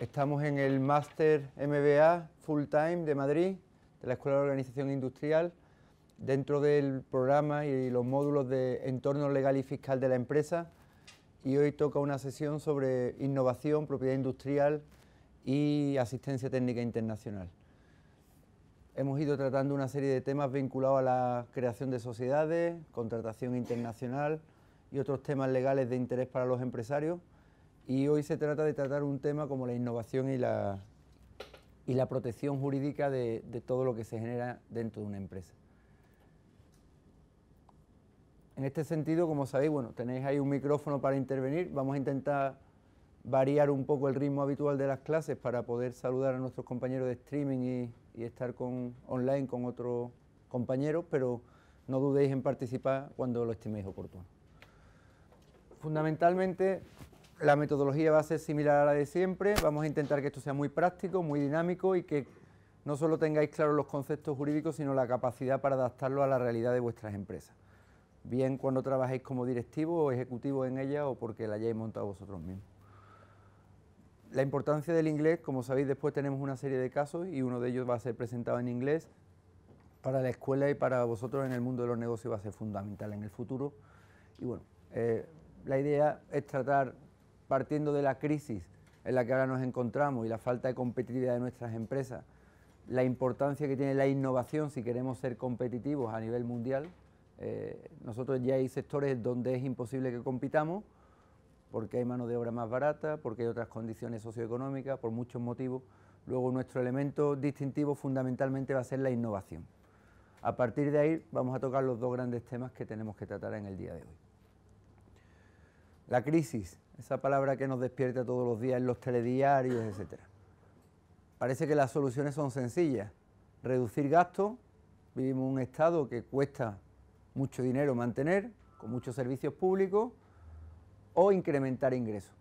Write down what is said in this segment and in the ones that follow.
Estamos en el Máster MBA Full Time de Madrid, de la Escuela de Organización Industrial, dentro del programa y los módulos de Entorno Legal y Fiscal de la Empresa. Y hoy toca una sesión sobre innovación, propiedad industrial y asistencia técnica internacional. Hemos ido tratando una serie de temas vinculados a la creación de sociedades, contratación internacional y otros temas legales de interés para los empresarios y hoy se trata de tratar un tema como la innovación y la, y la protección jurídica de, todo lo que se genera dentro de una empresa. En este sentido, como sabéis, bueno, tenéis ahí un micrófono para intervenir. Vamos a intentar variar un poco el ritmo habitual de las clases para poder saludar a nuestros compañeros de streaming y, estar con, online con otros compañeros, pero no dudéis en participar cuando lo estiméis oportuno. Fundamentalmente, la metodología va a ser similar a la de siempre. Vamos a intentar que esto sea muy práctico, muy dinámico y que no solo tengáis claros los conceptos jurídicos, sino la capacidad para adaptarlo a la realidad de vuestras empresas. Bien cuando trabajéis como directivo o ejecutivo en ella o porque la hayáis montado vosotros mismos. La importancia del inglés, como sabéis, después tenemos una serie de casos y uno de ellos va a ser presentado en inglés. Para la escuela y para vosotros en el mundo de los negocios va a ser fundamental en el futuro. Y bueno, eh, la idea es tratar partiendo de la crisis en la que ahora nos encontramos y la falta de competitividad de nuestras empresas, la importancia que tiene la innovación si queremos ser competitivos a nivel mundial. Eh, nosotros ya hay sectores donde es imposible que compitamos porque hay mano de obra más barata, porque hay otras condiciones socioeconómicas, por muchos motivos. Luego nuestro elemento distintivo fundamentalmente va a ser la innovación. A partir de ahí vamos a tocar los dos grandes temas que tenemos que tratar en el día de hoy. La crisis, esa palabra que nos despierta todos los días en los telediarios, etc. Parece que las soluciones son sencillas. Reducir gastos, vivimos un Estado que cuesta mucho dinero mantener, con muchos servicios públicos, o incrementar ingresos.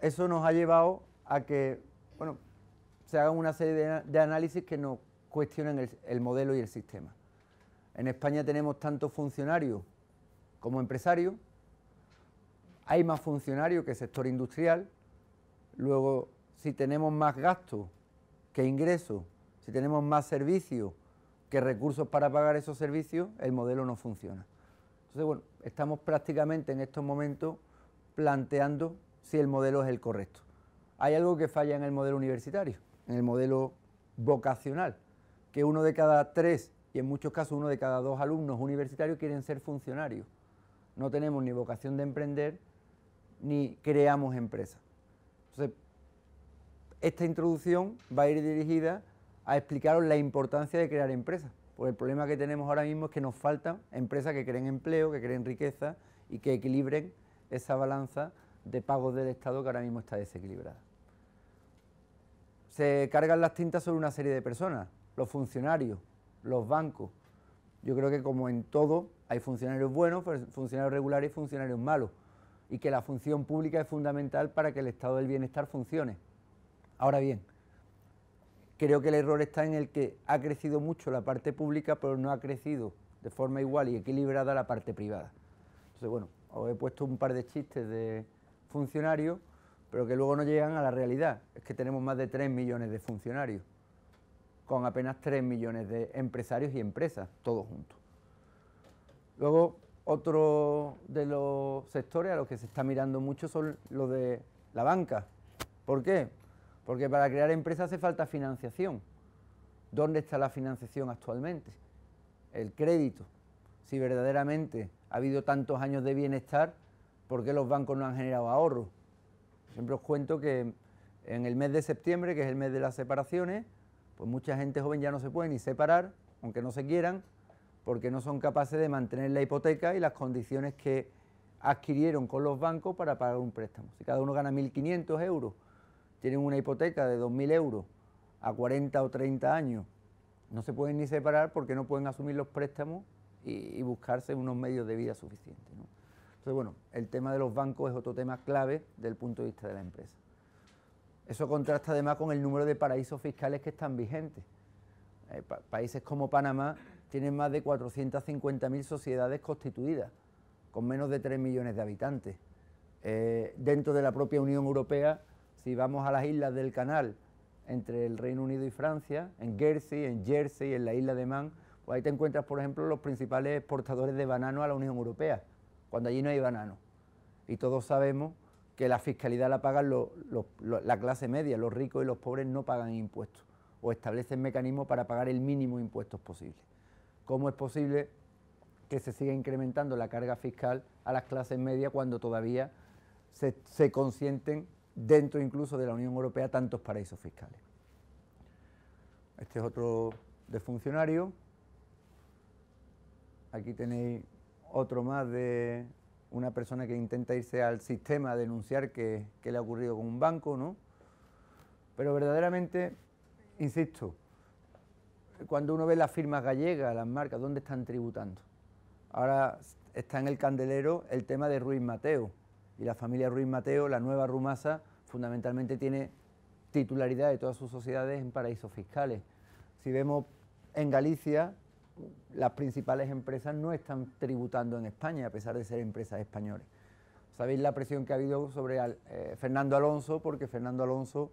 Eso nos ha llevado a que bueno, se hagan una serie de, análisis que nos cuestionen el, el modelo y el sistema. En España tenemos tantos funcionarios como empresarios, hay más funcionarios que sector industrial, luego si tenemos más gastos que ingresos, si tenemos más servicios que recursos para pagar esos servicios, el modelo no funciona. Entonces, bueno, estamos prácticamente en estos momentos planteando si el modelo es el correcto. Hay algo que falla en el modelo universitario, en el modelo vocacional, que uno de cada tres y en muchos casos uno de cada dos alumnos universitarios quieren ser funcionarios. No tenemos ni vocación de emprender ni creamos empresas. Entonces, esta introducción va a ir dirigida a explicaros la importancia de crear empresas, porque el problema que tenemos ahora mismo es que nos faltan empresas que creen empleo, que creen riqueza y que equilibren esa balanza de pagos del Estado que ahora mismo está desequilibrada. Se cargan las tintas sobre una serie de personas, los funcionarios, los bancos. Yo creo que como en todo hay funcionarios buenos, pues, funcionarios regulares y funcionarios malos y que la función pública es fundamental para que el estado del bienestar funcione. Ahora bien, creo que el error está en el que ha crecido mucho la parte pública, pero no ha crecido de forma igual y equilibrada la parte privada. Entonces, bueno, os he puesto un par de chistes de funcionarios, pero que luego no llegan a la realidad. Es que tenemos más de 3 millones de funcionarios, con apenas 3 millones de empresarios y empresas, todos juntos. Luego, otro de los sectores a los que se está mirando mucho son los de la banca. ¿Por qué? Porque para crear empresas hace falta financiación. ¿Dónde está la financiación actualmente? El crédito. Si verdaderamente ha habido tantos años de bienestar, ¿por qué los bancos no han generado ahorro? Siempre os cuento que en el mes de septiembre, que es el mes de las separaciones, pues mucha gente joven ya no se puede ni separar, aunque no se quieran, porque no son capaces de mantener la hipoteca y las condiciones que adquirieron con los bancos para pagar un préstamo. Si cada uno gana 1.500 euros, tienen una hipoteca de 2.000 euros a 40 o 30 años, no se pueden ni separar porque no pueden asumir los préstamos y, buscarse unos medios de vida suficientes. Entonces, bueno, el tema de los bancos es otro tema clave desde el punto de vista de la empresa. Eso contrasta además con el número de paraísos fiscales que están vigentes. Eh, países como Panamá tiene más de 450.000 sociedades constituidas, con menos de 3 millones de habitantes. Eh, dentro de la propia Unión Europea, si vamos a las islas del Canal, entre el Reino Unido y Francia, en Guernsey, en Jersey, en la isla de Man, pues ahí te encuentras, por ejemplo, los principales exportadores de banano a la Unión Europea, cuando allí no hay banano. Y todos sabemos que la fiscalidad la pagan la clase media, los ricos y los pobres no pagan impuestos o establecen mecanismos para pagar el mínimo impuestos posible. ¿Cómo es posible que se siga incrementando la carga fiscal a las clases medias cuando todavía se, consienten dentro incluso de la Unión Europea tantos paraísos fiscales? Este es otro de funcionario. Aquí tenéis otro más de una persona que intenta irse al sistema a denunciar qué le ha ocurrido con un banco, ¿no? Pero verdaderamente, insisto, cuando uno ve las firmas gallegas, las marcas, ¿dónde están tributando? Ahora está en el candelero el tema de Ruiz Mateo y la familia Ruiz Mateo, la nueva Rumasa, fundamentalmente tiene titularidad de todas sus sociedades en paraísos fiscales. Si vemos en Galicia, las principales empresas no están tributando en España, a pesar de ser empresas españoles. Sabéis la presión que ha habido sobre eh, Fernando Alonso, porque Fernando Alonso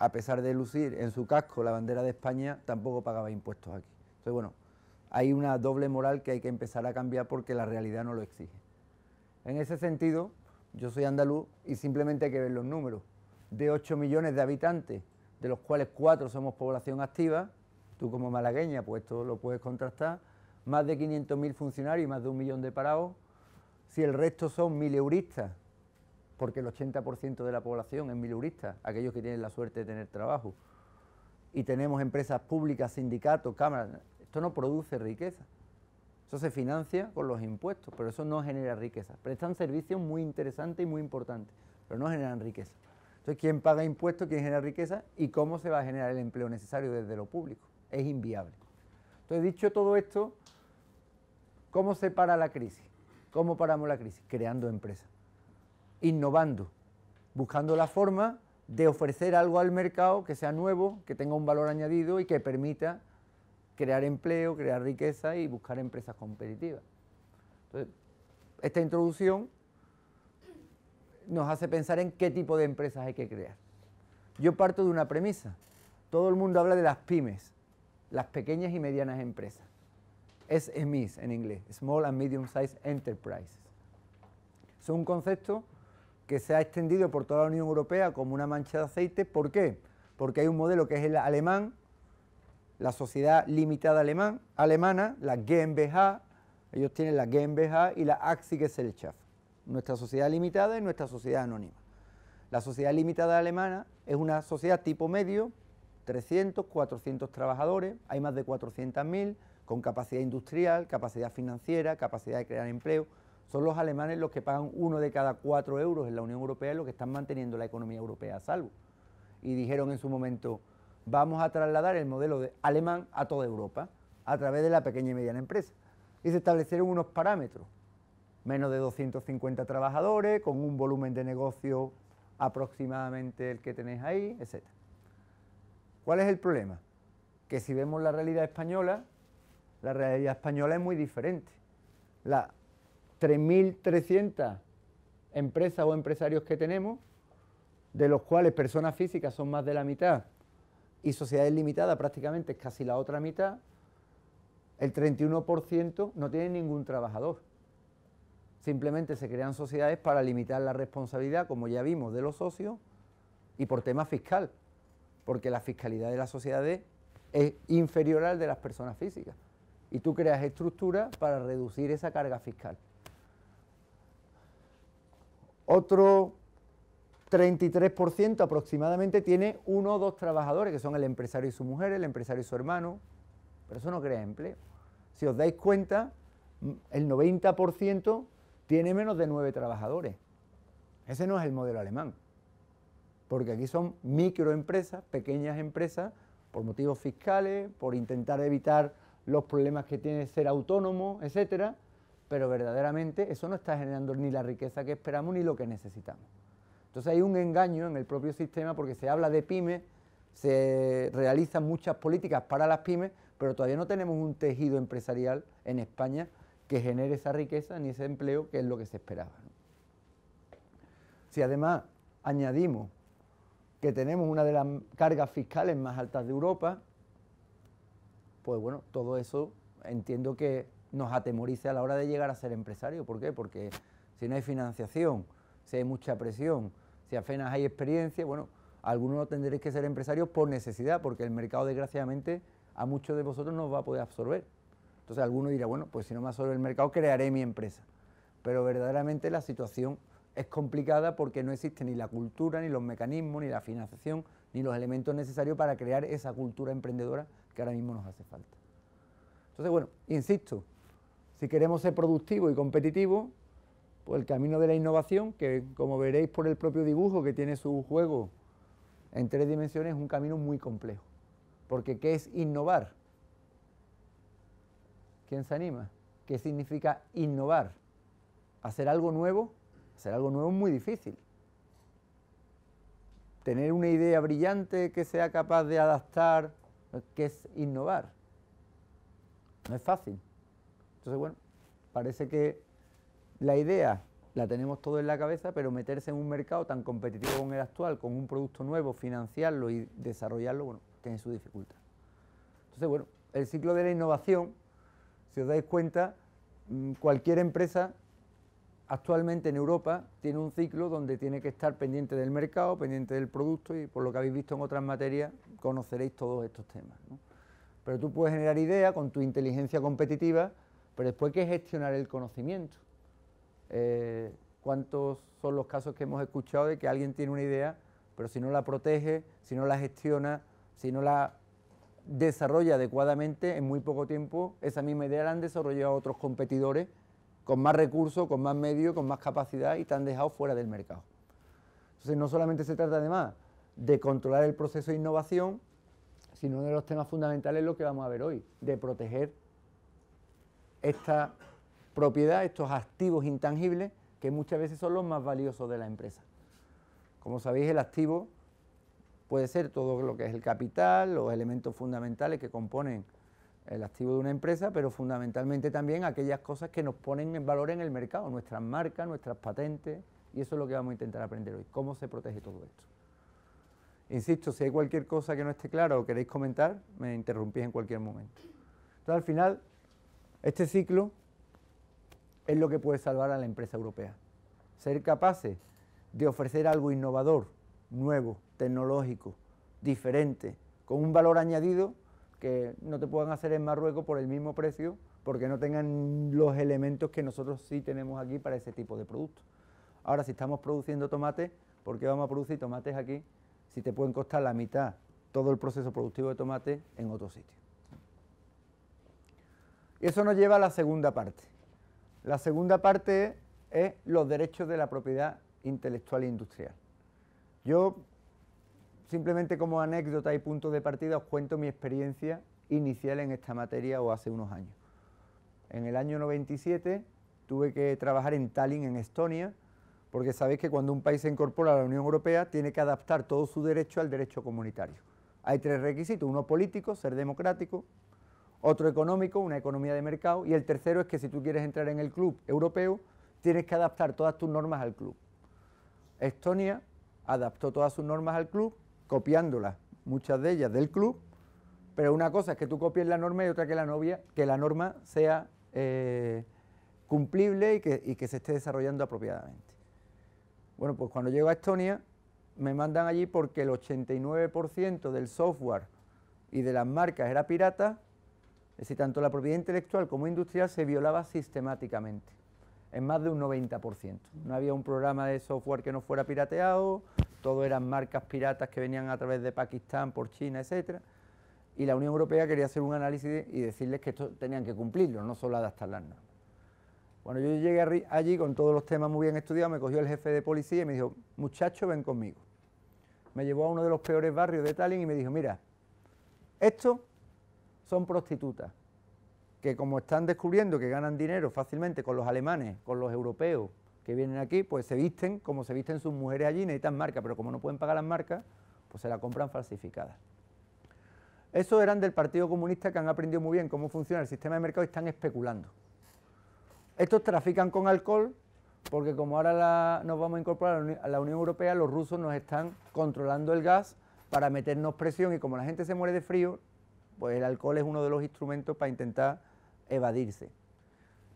a pesar de lucir en su casco la bandera de España, tampoco pagaba impuestos aquí. Entonces, bueno, hay una doble moral que hay que empezar a cambiar porque la realidad no lo exige. En ese sentido, yo soy andaluz y simplemente hay que ver los números. De 8 millones de habitantes, de los cuales 4 somos población activa, tú como malagueña, pues esto lo puedes contrastar, más de 500.000 funcionarios y más de un millón de parados, si el resto son mileuristas porque el 80% de la población es milurista, aquellos que tienen la suerte de tener trabajo. Y tenemos empresas públicas, sindicatos, cámaras. Esto no produce riqueza. Eso se financia con los impuestos, pero eso no genera riqueza. Prestan servicios muy interesantes y muy importantes, pero no generan riqueza. Entonces, ¿quién paga impuestos, quién genera riqueza y cómo se va a generar el empleo necesario desde lo público? Es inviable. Entonces, dicho todo esto, ¿cómo se para la crisis? ¿Cómo paramos la crisis? Creando empresas innovando, buscando la forma de ofrecer algo al mercado que sea nuevo, que tenga un valor añadido y que permita crear empleo, crear riqueza y buscar empresas competitivas. esta introducción nos hace pensar en qué tipo de empresas hay que crear. Yo parto de una premisa. Todo el mundo habla de las pymes, las pequeñas y medianas empresas. SMEs en inglés, Small and Medium Sized Enterprises. son un concepto que se ha extendido por toda la Unión Europea como una mancha de aceite. ¿Por qué? Porque hay un modelo que es el alemán, la sociedad limitada alemana, la GmbH, ellos tienen la GmbH y la Aktiengesellschaft, nuestra sociedad limitada y nuestra sociedad anónima. La sociedad limitada alemana es una sociedad tipo medio, 300, 400 trabajadores, hay más de 400.000, con capacidad industrial, capacidad financiera, capacidad de crear empleo, son los alemanes los que pagan uno de cada cuatro euros en la Unión Europea, y los que están manteniendo la economía europea a salvo. Y dijeron en su momento, vamos a trasladar el modelo de alemán a toda Europa a través de la pequeña y mediana empresa. Y se establecieron unos parámetros, menos de 250 trabajadores, con un volumen de negocio aproximadamente el que tenéis ahí, etc. ¿Cuál es el problema? Que si vemos la realidad española, la realidad española es muy diferente. La 3.300 empresas o empresarios que tenemos, de los cuales personas físicas son más de la mitad y sociedades limitadas prácticamente es casi la otra mitad, el 31% no tiene ningún trabajador. Simplemente se crean sociedades para limitar la responsabilidad, como ya vimos, de los socios y por tema fiscal, porque la fiscalidad de las sociedades es inferior al de las personas físicas. Y tú creas estructuras para reducir esa carga fiscal. Otro 33% aproximadamente tiene uno o dos trabajadores, que son el empresario y su mujer, el empresario y su hermano, pero eso no crea empleo. Si os dais cuenta, mm, el 90% tiene menos de nueve trabajadores. Ese no es el modelo alemán, porque aquí son microempresas, pequeñas empresas, por motivos fiscales, por intentar evitar los problemas que tiene ser autónomo, etcétera, pero verdaderamente eso no está generando ni la riqueza que esperamos ni lo que necesitamos. Entonces hay un engaño en el propio sistema porque se habla de pymes, se realizan muchas políticas para las pymes, pero todavía no tenemos un tejido empresarial en España que genere esa riqueza ni ese empleo que es lo que se esperaba. Si además añadimos que tenemos una de las cargas fiscales más altas de Europa, pues bueno, todo eso entiendo que nos atemorice a la hora de llegar a ser empresario. ¿Por qué? Porque si no hay financiación, si hay mucha presión, si apenas hay experiencia, bueno, algunos tendréis que ser empresarios por necesidad, porque el mercado desgraciadamente a muchos de vosotros no va a poder absorber. Entonces alguno dirá, bueno, pues si no me absorbe el mercado, crearé mi empresa. Pero verdaderamente la situación es complicada porque no existe ni la cultura, ni los mecanismos, ni la financiación, ni los elementos necesarios para crear esa cultura emprendedora que ahora mismo nos hace falta. Entonces, bueno, insisto, si queremos ser productivos y competitivos, pues el camino de la innovación, que como veréis por el propio dibujo que tiene su juego en tres dimensiones, es un camino muy complejo. Porque ¿qué es innovar? ¿Quién se anima? ¿Qué significa innovar? Hacer algo nuevo, hacer algo nuevo es muy difícil. Tener una idea brillante que sea capaz de adaptar, ¿qué es innovar. No es fácil. Entonces, bueno, parece que la idea la tenemos todo en la cabeza, pero meterse en un mercado tan competitivo como el actual, con un producto nuevo, financiarlo y desarrollarlo, bueno, tiene su dificultad. Entonces, bueno, el ciclo de la innovación, si os dais cuenta, mm, cualquier empresa actualmente en Europa tiene un ciclo donde tiene que estar pendiente del mercado, pendiente del producto y por lo que habéis visto en otras materias conoceréis todos estos temas. Pero tú puedes generar ideas con tu inteligencia competitiva, pero después hay que gestionar el conocimiento. Eh, ¿Cuántos son los casos que hemos escuchado de que alguien tiene una idea, pero si no la protege, si no la gestiona, si no la desarrolla adecuadamente, en muy poco tiempo esa misma idea la han desarrollado otros competidores con más recursos, con más medios, con más capacidad y te han dejado fuera del mercado. Entonces no solamente se trata además de controlar el proceso de innovación, sino uno de los temas fundamentales, lo que vamos a ver hoy, de proteger esta propiedad, estos activos intangibles, que muchas veces son los más valiosos de la empresa. Como sabéis, el activo puede ser todo lo que es el capital, los elementos fundamentales que componen el activo de una empresa, pero fundamentalmente también aquellas cosas que nos ponen en valor en el mercado, nuestras marcas, nuestras patentes, y eso es lo que vamos a intentar aprender hoy, cómo se protege todo esto. Insisto, si hay cualquier cosa que no esté clara o queréis comentar, me interrumpís en cualquier momento. Entonces, al final, este ciclo es lo que puede salvar a la empresa europea. Ser capaces de ofrecer algo innovador, nuevo, tecnológico, diferente, con un valor añadido que no te puedan hacer en Marruecos por el mismo precio, porque no tengan los elementos que nosotros sí tenemos aquí para ese tipo de productos. Ahora, si estamos produciendo tomates, ¿por qué vamos a producir tomates aquí si te pueden costar la mitad todo el proceso productivo de tomate en otro sitio? Y eso nos lleva a la segunda parte. La segunda parte es los derechos de la propiedad intelectual e industrial. Yo, simplemente como anécdota y punto de partida, os cuento mi experiencia inicial en esta materia o hace unos años. En el año 97 tuve que trabajar en Tallinn, en Estonia, porque sabéis que cuando un país se incorpora a la Unión Europea tiene que adaptar todo su derecho al derecho comunitario. Hay tres requisitos, uno político, ser democrático, otro económico, una economía de mercado, y el tercero es que si tú quieres entrar en el club europeo, tienes que adaptar todas tus normas al club. Estonia adaptó todas sus normas al club, copiándolas, muchas de ellas del club, pero una cosa es que tú copies la norma y otra que la, novia, que la norma sea eh, cumplible y que, y que se esté desarrollando apropiadamente. Bueno, pues cuando llego a Estonia, me mandan allí porque el 89% del software y de las marcas era pirata es decir, tanto la propiedad intelectual como industrial se violaba sistemáticamente, en más de un 90%. No había un programa de software que no fuera pirateado, todo eran marcas piratas que venían a través de Pakistán, por China, etc. Y la Unión Europea quería hacer un análisis y decirles que esto tenían que cumplirlo, no solo adaptar las normas. Cuando yo llegué allí con todos los temas muy bien estudiados, me cogió el jefe de policía y me dijo, muchacho, ven conmigo. Me llevó a uno de los peores barrios de Tallinn y me dijo, mira, esto son prostitutas, que como están descubriendo que ganan dinero fácilmente con los alemanes, con los europeos que vienen aquí, pues se visten como se visten sus mujeres allí, necesitan marcas, pero como no pueden pagar las marcas, pues se la compran falsificadas. Esos eran del Partido Comunista que han aprendido muy bien cómo funciona el sistema de mercado y están especulando. Estos trafican con alcohol porque como ahora nos vamos a incorporar a la Unión Europea, los rusos nos están controlando el gas para meternos presión y como la gente se muere de frío, pues el alcohol es uno de los instrumentos para intentar evadirse.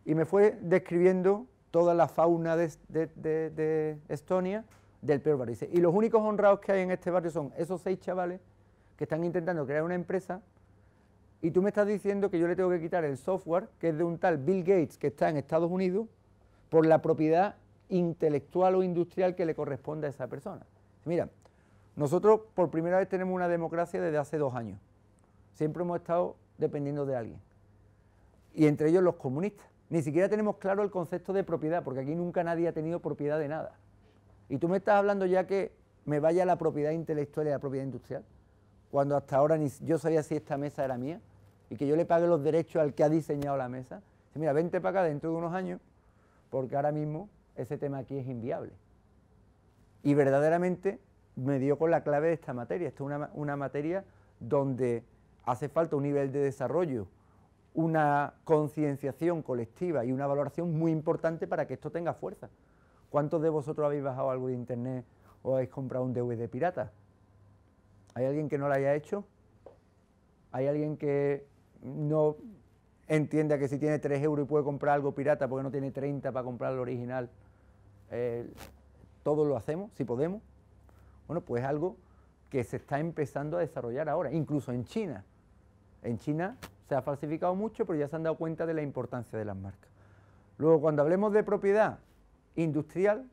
Y me fue describiendo toda la fauna de, Estonia del peor barrio. Y los únicos honrados que hay en este barrio son esos seis chavales que están intentando crear una empresa y tú me estás diciendo que yo le tengo que quitar el software que es de un tal Bill Gates que está en Estados Unidos por la propiedad intelectual o industrial que le corresponde a esa persona. Mira, nosotros por primera vez tenemos una democracia desde hace dos años. Siempre hemos estado dependiendo de alguien. Y entre ellos los comunistas. Ni siquiera tenemos claro el concepto de propiedad, porque aquí nunca nadie ha tenido propiedad de nada. Y tú me estás hablando ya que me vaya la propiedad intelectual y la propiedad industrial, cuando hasta ahora ni yo sabía si esta mesa era mía y que yo le pague los derechos al que ha diseñado la mesa. mira, vente para acá dentro de unos años, porque ahora mismo ese tema aquí es inviable. Y verdaderamente me dio con la clave de esta materia. Esto es una, una materia donde hace falta un nivel de desarrollo, una concienciación colectiva y una valoración muy importante para que esto tenga fuerza. ¿Cuántos de vosotros habéis bajado algo de internet o habéis comprado un DVD pirata? ¿Hay alguien que no lo haya hecho? ¿Hay alguien que no entienda que si tiene 3 euros y puede comprar algo pirata porque no tiene 30 para comprar lo original? Eh, todos lo hacemos, si podemos. Bueno, pues algo que se está empezando a desarrollar ahora, incluso en China. En China se ha falsificado mucho, pero ya se han dado cuenta de la importancia de las marcas. Luego, cuando hablemos de propiedad industrial,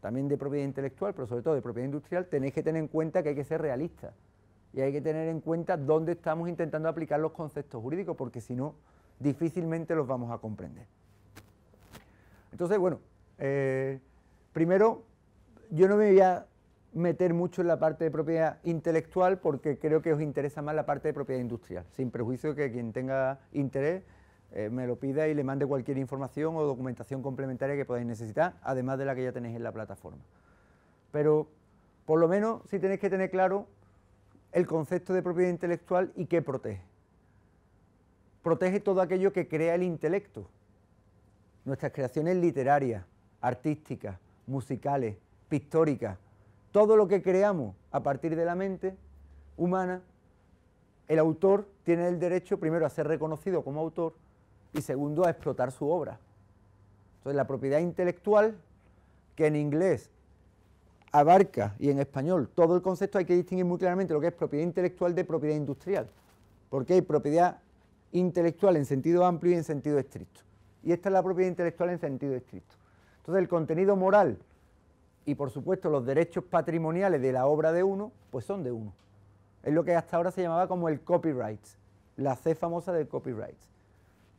también de propiedad intelectual, pero sobre todo de propiedad industrial, tenéis que tener en cuenta que hay que ser realistas y hay que tener en cuenta dónde estamos intentando aplicar los conceptos jurídicos, porque si no, difícilmente los vamos a comprender. Entonces, bueno, eh, primero, yo no me voy a meter mucho en la parte de propiedad intelectual porque creo que os interesa más la parte de propiedad industrial, sin prejuicio que quien tenga interés eh, me lo pida y le mande cualquier información o documentación complementaria que podáis necesitar, además de la que ya tenéis en la plataforma. Pero por lo menos si tenéis que tener claro el concepto de propiedad intelectual y qué protege. Protege todo aquello que crea el intelecto. Nuestras creaciones literarias, artísticas, musicales, pictóricas, todo lo que creamos a partir de la mente humana, el autor tiene el derecho primero a ser reconocido como autor y segundo a explotar su obra. Entonces la propiedad intelectual, que en inglés abarca y en español todo el concepto, hay que distinguir muy claramente lo que es propiedad intelectual de propiedad industrial, porque hay propiedad intelectual en sentido amplio y en sentido estricto. Y esta es la propiedad intelectual en sentido estricto. Entonces el contenido moral y por supuesto los derechos patrimoniales de la obra de uno, pues son de uno. Es lo que hasta ahora se llamaba como el copyright, la C famosa del copyright.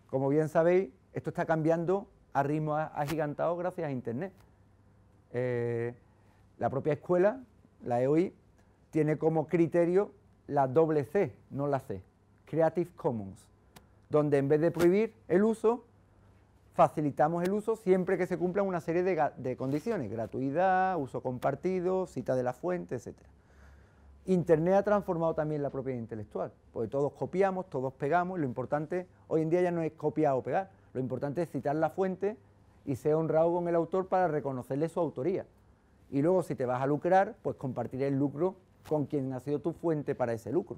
Como bien sabéis, esto está cambiando a ritmo agigantado gracias a Internet. Eh, la propia escuela, la EOI, tiene como criterio la doble C, no la C, Creative Commons, donde en vez de prohibir el uso, facilitamos el uso siempre que se cumplan una serie de, condiciones, gratuidad, uso compartido, cita de la fuente, etc. Internet ha transformado también la propiedad intelectual, porque todos copiamos, todos pegamos, lo importante hoy en día ya no es copiar o pegar, lo importante es citar la fuente y ser honrado con el autor para reconocerle su autoría. Y luego si te vas a lucrar, pues compartir el lucro con quien ha sido tu fuente para ese lucro.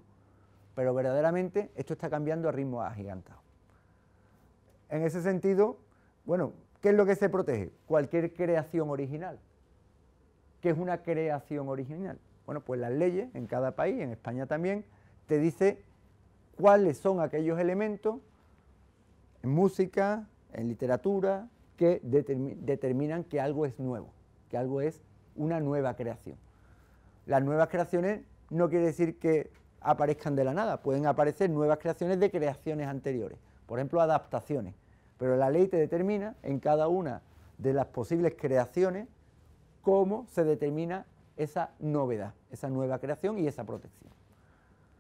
Pero verdaderamente esto está cambiando a ritmo agigantado. En ese sentido, bueno, ¿qué es lo que se protege? Cualquier creación original. ¿Qué es una creación original? Bueno, pues las leyes en cada país, en España también, te dice cuáles son aquellos elementos en música, en literatura, que determinan que algo es nuevo, que algo es una nueva creación. Las nuevas creaciones no quiere decir que aparezcan de la nada, pueden aparecer nuevas creaciones de creaciones anteriores, por ejemplo, adaptaciones. Pero la ley te determina en cada una de las posibles creaciones cómo se determina esa novedad, esa nueva creación y esa protección.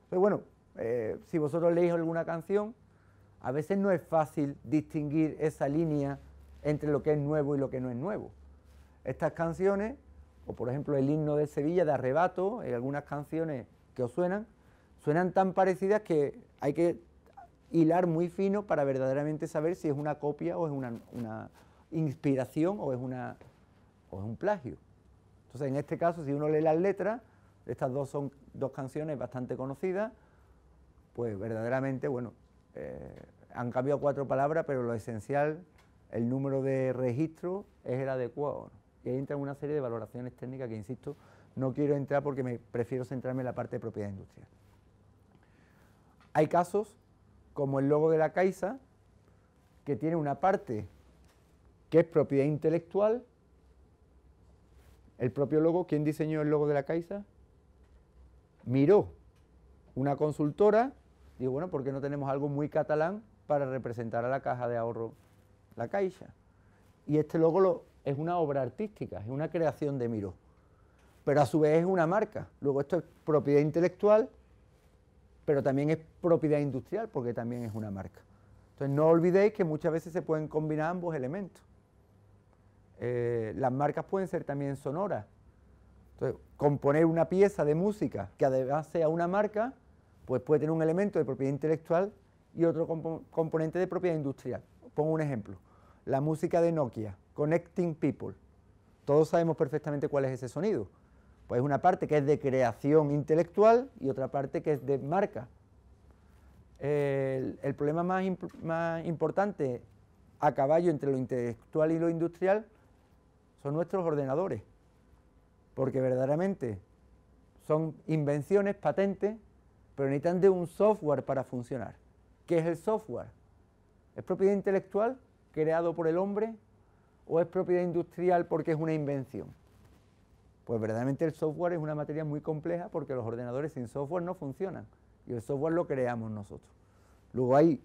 Pero pues bueno, eh, si vosotros leéis alguna canción, a veces no es fácil distinguir esa línea entre lo que es nuevo y lo que no es nuevo. Estas canciones, o por ejemplo el himno de Sevilla de arrebato, en algunas canciones que os suenan, suenan tan parecidas que hay que hilar muy fino para verdaderamente saber si es una copia o es una, inspiración o es, una, o es un plagio. Entonces, en este caso, si uno lee las letras, estas dos son dos canciones bastante conocidas, pues verdaderamente, bueno, eh, han cambiado cuatro palabras, pero lo esencial, el número de registro es el adecuado. Y ahí entran una serie de valoraciones técnicas que, insisto, no quiero entrar porque me prefiero centrarme en la parte de propiedad industrial. Hay casos como el logo de la Caixa, que tiene una parte que es propiedad intelectual. El propio logo, ¿quién diseñó el logo de la Caixa? Miró una consultora, dijo, bueno, ¿por qué no tenemos algo muy catalán para representar a la caja de ahorro, la Caixa? Y este logo es una obra artística, es una creación de Miró, pero a su vez es una marca. Luego esto es propiedad intelectual pero también es propiedad industrial porque también es una marca. Entonces no olvidéis que muchas veces se pueden combinar ambos elementos. Eh, las marcas pueden ser también sonoras. Entonces, componer una pieza de música que además sea una marca, pues puede tener un elemento de propiedad intelectual y otro componente de propiedad industrial. Pongo un ejemplo. La música de Nokia, Connecting People. Todos sabemos perfectamente cuál es ese sonido pues una parte que es de creación intelectual y otra parte que es de marca. El, problema más, más importante a caballo entre lo intelectual y lo industrial son nuestros ordenadores, porque verdaderamente son invenciones, patentes, pero necesitan de un software para funcionar. ¿Qué es el software? ¿Es propiedad intelectual creado por el hombre o es propiedad industrial porque es una invención? Pues verdaderamente el software es una materia muy compleja porque los ordenadores sin software no funcionan y el software lo creamos nosotros. Luego hay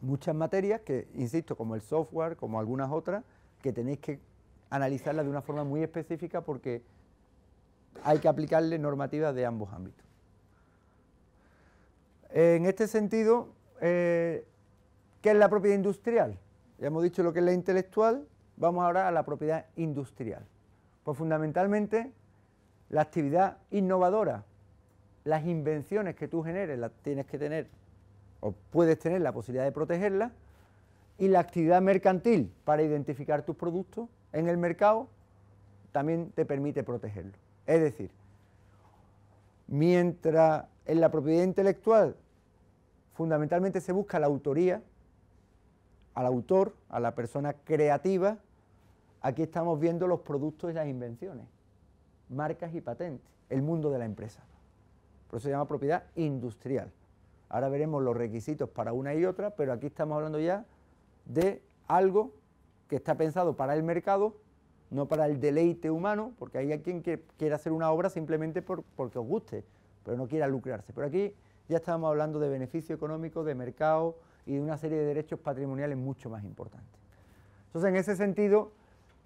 muchas materias que, insisto, como el software, como algunas otras, que tenéis que analizarlas de una forma muy específica porque hay que aplicarle normativas de ambos ámbitos. En este sentido, eh, ¿qué es la propiedad industrial? Ya hemos dicho lo que es la intelectual, vamos ahora a la propiedad industrial. Pues fundamentalmente la actividad innovadora, las invenciones que tú generes las tienes que tener o puedes tener la posibilidad de protegerlas y la actividad mercantil para identificar tus productos en el mercado también te permite protegerlo. Es decir, mientras en la propiedad intelectual fundamentalmente se busca la autoría, al autor, a la persona creativa, Aquí estamos viendo los productos y las invenciones, marcas y patentes, el mundo de la empresa. Por eso se llama propiedad industrial. Ahora veremos los requisitos para una y otra, pero aquí estamos hablando ya de algo que está pensado para el mercado, no para el deleite humano, porque hay alguien que quiera hacer una obra simplemente porque os guste, pero no quiera lucrarse. Pero aquí ya estamos hablando de beneficio económico, de mercado y de una serie de derechos patrimoniales mucho más importantes. Entonces, en ese sentido,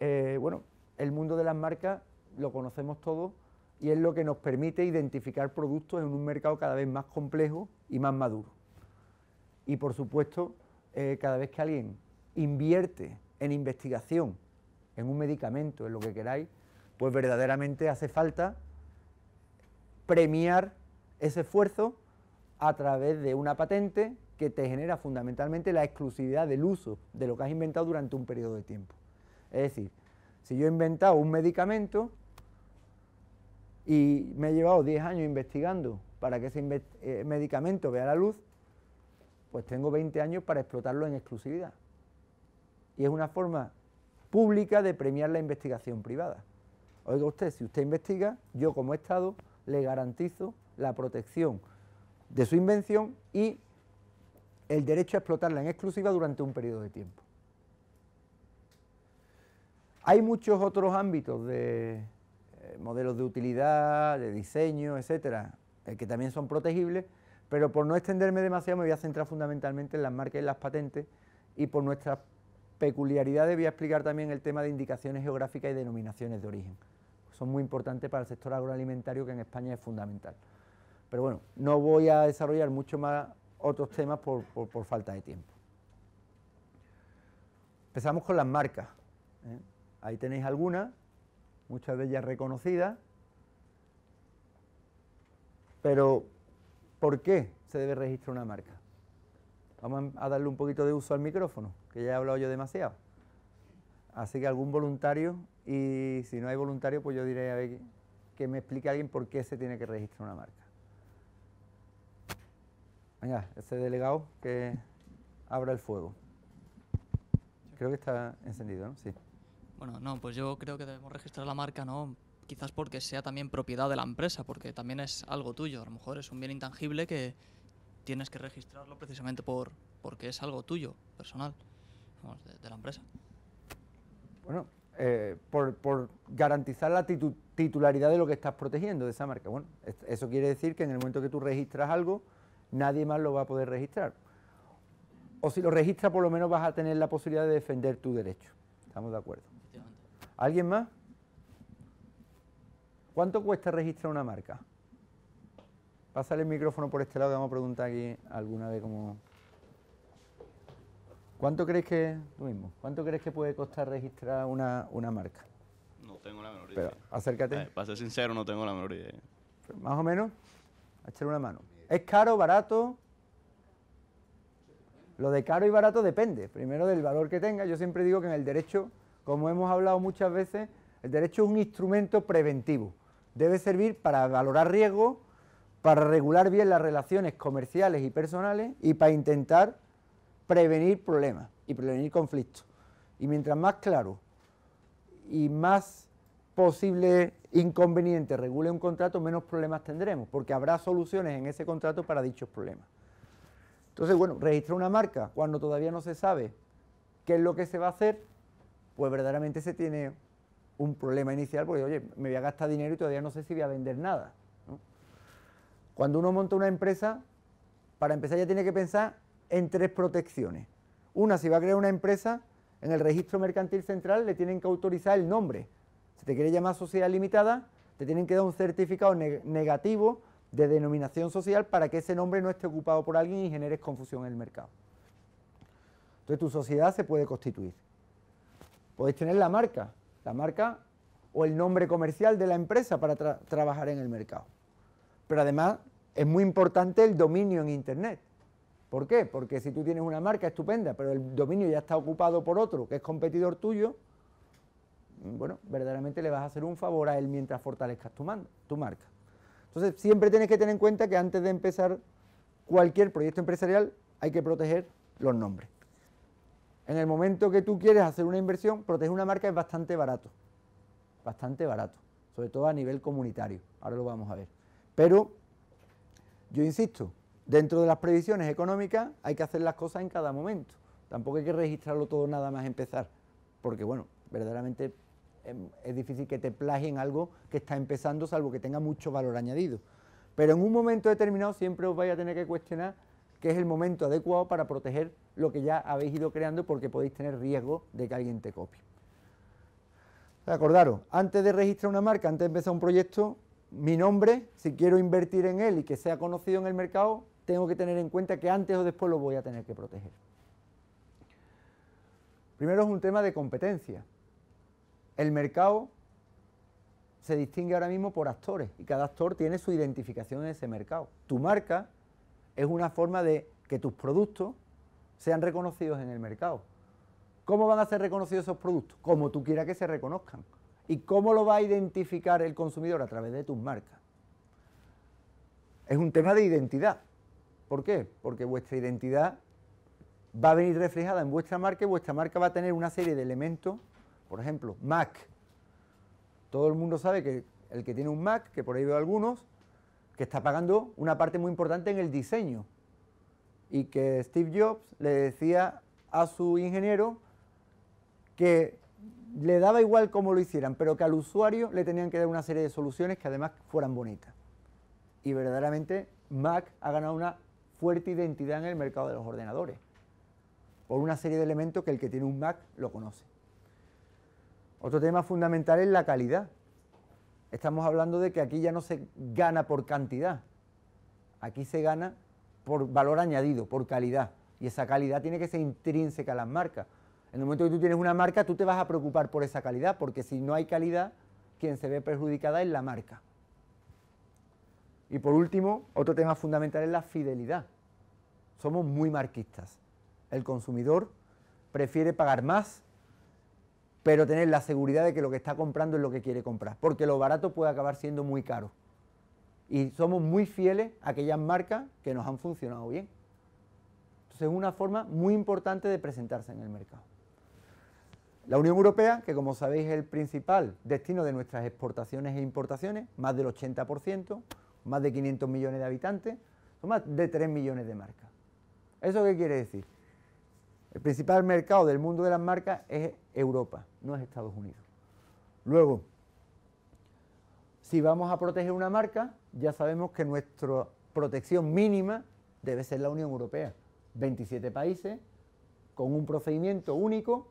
eh, bueno, el mundo de las marcas lo conocemos todos y es lo que nos permite identificar productos en un mercado cada vez más complejo y más maduro. Y por supuesto, eh, cada vez que alguien invierte en investigación, en un medicamento, en lo que queráis, pues verdaderamente hace falta premiar ese esfuerzo a través de una patente que te genera fundamentalmente la exclusividad del uso de lo que has inventado durante un periodo de tiempo. Es decir, si yo he inventado un medicamento y me he llevado 10 años investigando para que ese eh, medicamento vea la luz, pues tengo 20 años para explotarlo en exclusividad. Y es una forma pública de premiar la investigación privada. Oiga usted, si usted investiga, yo como Estado le garantizo la protección de su invención y el derecho a explotarla en exclusiva durante un periodo de tiempo. Hay muchos otros ámbitos de eh, modelos de utilidad, de diseño, etcétera, eh, que también son protegibles, pero por no extenderme demasiado me voy a centrar fundamentalmente en las marcas y las patentes y por nuestras peculiaridades voy a explicar también el tema de indicaciones geográficas y denominaciones de origen. Son muy importantes para el sector agroalimentario que en España es fundamental. Pero bueno, no voy a desarrollar mucho más otros temas por, falta de tiempo. Empezamos con las marcas. ¿eh? Ahí tenéis algunas, muchas de ellas reconocidas. Pero, ¿por qué se debe registrar una marca? Vamos a darle un poquito de uso al micrófono, que ya he hablado yo demasiado. Así que algún voluntario, y si no hay voluntario, pues yo diré a ver que me explique alguien por qué se tiene que registrar una marca. Venga, ese delegado que abra el fuego. Creo que está encendido, ¿no? Sí. Bueno, no, pues yo creo que debemos registrar la marca, ¿no? Quizás porque sea también propiedad de la empresa, porque también es algo tuyo. A lo mejor es un bien intangible que tienes que registrarlo precisamente por, porque es algo tuyo, personal, de, la empresa. Bueno, eh, por, garantizar la titularidad de lo que estás protegiendo de esa marca. Bueno, eso quiere decir que en el momento que tú registras algo, nadie más lo va a poder registrar. O si lo registras, por lo menos vas a tener la posibilidad de defender tu derecho. ¿Estamos de acuerdo? ¿Alguien más? ¿Cuánto cuesta registrar una marca? Pásale el micrófono por este lado vamos a preguntar aquí alguna vez como... ¿Cuánto crees que, tú mismo, cuánto crees que puede costar registrar una, marca? No tengo la menor idea. Pero, acércate. para ser sincero, no tengo la menor idea. Más o menos, una mano. ¿Es caro, barato? Lo de caro y barato depende, primero del valor que tenga. Yo siempre digo que en el derecho como hemos hablado muchas veces, el derecho es un instrumento preventivo. Debe servir para valorar riesgos, para regular bien las relaciones comerciales y personales y para intentar prevenir problemas y prevenir conflictos. Y mientras más claro y más posible inconveniente regule un contrato, menos problemas tendremos, porque habrá soluciones en ese contrato para dichos problemas. Entonces, bueno, registrar una marca cuando todavía no se sabe qué es lo que se va a hacer, pues verdaderamente se tiene un problema inicial porque, oye, me voy a gastar dinero y todavía no sé si voy a vender nada. Cuando uno monta una empresa, para empezar ya tiene que pensar en tres protecciones. Una, si va a crear una empresa, en el registro mercantil central le tienen que autorizar el nombre. Si te quiere llamar sociedad limitada, te tienen que dar un certificado negativo de denominación social para que ese nombre no esté ocupado por alguien y generes confusión en el mercado. Entonces tu sociedad se puede constituir. Podéis tener la marca, la marca o el nombre comercial de la empresa para trabajar en el mercado. Pero además es muy importante el dominio en Internet. ¿Por qué? Porque si tú tienes una marca estupenda, pero el dominio ya está ocupado por otro que es competidor tuyo, bueno, verdaderamente le vas a hacer un favor a él mientras fortalezcas tu, tu marca. Entonces, siempre tienes que tener en cuenta que antes de empezar cualquier proyecto empresarial hay que proteger los nombres. En el momento que tú quieres hacer una inversión, proteger una marca es bastante barato, bastante barato, sobre todo a nivel comunitario, ahora lo vamos a ver. Pero yo insisto, dentro de las previsiones económicas hay que hacer las cosas en cada momento, tampoco hay que registrarlo todo nada más empezar, porque bueno, verdaderamente em, es difícil que te plagien algo que está empezando, salvo que tenga mucho valor añadido. Pero en un momento determinado siempre os vais a tener que cuestionar que es el momento adecuado para proteger lo que ya habéis ido creando porque podéis tener riesgo de que alguien te copie. Acordaros, antes de registrar una marca, antes de empezar un proyecto, mi nombre, si quiero invertir en él y que sea conocido en el mercado, tengo que tener en cuenta que antes o después lo voy a tener que proteger. Primero es un tema de competencia. El mercado se distingue ahora mismo por actores y cada actor tiene su identificación en ese mercado. Tu marca es una forma de que tus productos sean reconocidos en el mercado. ¿Cómo van a ser reconocidos esos productos? Como tú quieras que se reconozcan. ¿Y cómo lo va a identificar el consumidor? A través de tus marcas. Es un tema de identidad. ¿Por qué? Porque vuestra identidad va a venir reflejada en vuestra marca y vuestra marca va a tener una serie de elementos. Por ejemplo, Mac. Todo el mundo sabe que el que tiene un Mac, que por ahí veo algunos, que está pagando una parte muy importante en el diseño y que Steve Jobs le decía a su ingeniero que le daba igual cómo lo hicieran, pero que al usuario le tenían que dar una serie de soluciones que además fueran bonitas. Y verdaderamente Mac ha ganado una fuerte identidad en el mercado de los ordenadores, por una serie de elementos que el que tiene un Mac lo conoce. Otro tema fundamental es la calidad. Estamos hablando de que aquí ya no se gana por cantidad, aquí se gana por valor añadido, por calidad. Y esa calidad tiene que ser intrínseca a las marcas. En el momento que tú tienes una marca, tú te vas a preocupar por esa calidad, porque si no hay calidad, quien se ve perjudicada es la marca. Y por último, otro tema fundamental es la fidelidad. Somos muy marquistas. El consumidor prefiere pagar más pero tener la seguridad de que lo que está comprando es lo que quiere comprar, porque lo barato puede acabar siendo muy caro. Y somos muy fieles a aquellas marcas que nos han funcionado bien. Entonces es una forma muy importante de presentarse en el mercado. La Unión Europea, que como sabéis es el principal destino de nuestras exportaciones e importaciones, más del 80%, más de 500 millones de habitantes, son más de 3 millones de marcas. ¿Eso qué quiere decir? El principal mercado del mundo de las marcas es Europa, no es Estados Unidos. Luego, si vamos a proteger una marca, ya sabemos que nuestra protección mínima debe ser la Unión Europea. 27 países con un procedimiento único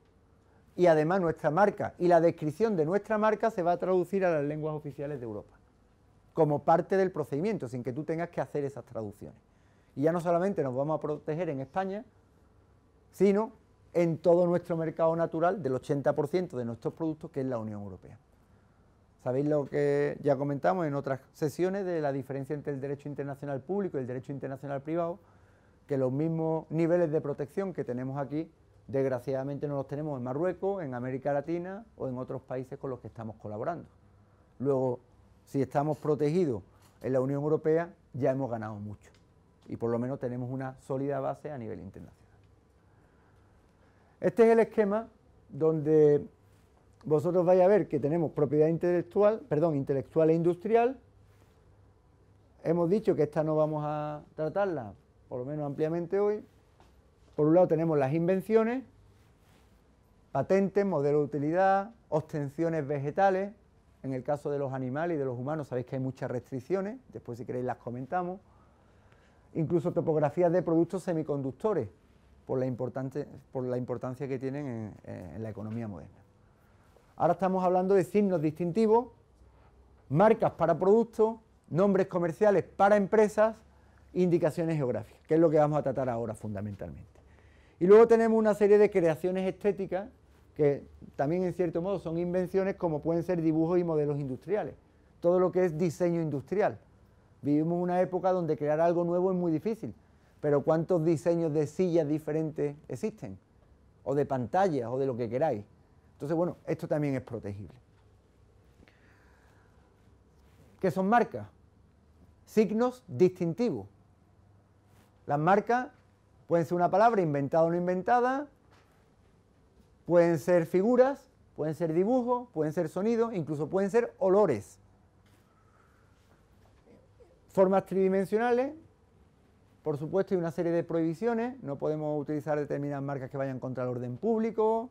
y además nuestra marca y la descripción de nuestra marca se va a traducir a las lenguas oficiales de Europa, como parte del procedimiento, sin que tú tengas que hacer esas traducciones. Y ya no solamente nos vamos a proteger en España, sino en todo nuestro mercado natural del 80% de nuestros productos, que es la Unión Europea. Sabéis lo que ya comentamos en otras sesiones de la diferencia entre el derecho internacional público y el derecho internacional privado, que los mismos niveles de protección que tenemos aquí, desgraciadamente no los tenemos en Marruecos, en América Latina o en otros países con los que estamos colaborando. Luego, si estamos protegidos en la Unión Europea, ya hemos ganado mucho y por lo menos tenemos una sólida base a nivel internacional. Este es el esquema donde vosotros vais a ver que tenemos propiedad intelectual, perdón, intelectual e industrial. Hemos dicho que esta no vamos a tratarla, por lo menos ampliamente hoy. Por un lado tenemos las invenciones, patentes, modelo de utilidad, obtenciones vegetales. En el caso de los animales y de los humanos sabéis que hay muchas restricciones, después si queréis las comentamos. Incluso topografías de productos semiconductores, por la, importante, por la importancia que tienen en, en la economía moderna. Ahora estamos hablando de signos distintivos, marcas para productos, nombres comerciales para empresas, indicaciones geográficas, que es lo que vamos a tratar ahora fundamentalmente. Y luego tenemos una serie de creaciones estéticas que también en cierto modo son invenciones como pueden ser dibujos y modelos industriales, todo lo que es diseño industrial. Vivimos una época donde crear algo nuevo es muy difícil, pero ¿cuántos diseños de sillas diferentes existen? O de pantallas, o de lo que queráis. Entonces, bueno, esto también es protegible. ¿Qué son marcas? Signos distintivos. Las marcas pueden ser una palabra inventada o no inventada, pueden ser figuras, pueden ser dibujos, pueden ser sonidos, incluso pueden ser olores. Formas tridimensionales, por supuesto hay una serie de prohibiciones, no podemos utilizar determinadas marcas que vayan contra el orden público,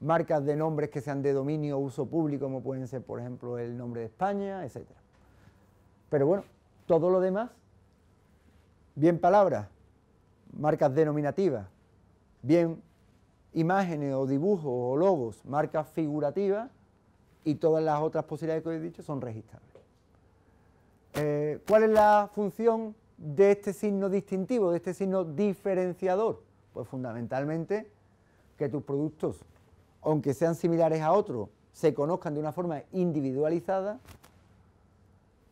marcas de nombres que sean de dominio o uso público, como pueden ser, por ejemplo, el nombre de España, etc. Pero bueno, todo lo demás, bien palabras, marcas denominativas, bien imágenes o dibujos o logos, marcas figurativas y todas las otras posibilidades que os he dicho son registrables. Eh, ¿Cuál es la función de este signo distintivo, de este signo diferenciador? Pues fundamentalmente que tus productos, aunque sean similares a otros, se conozcan de una forma individualizada,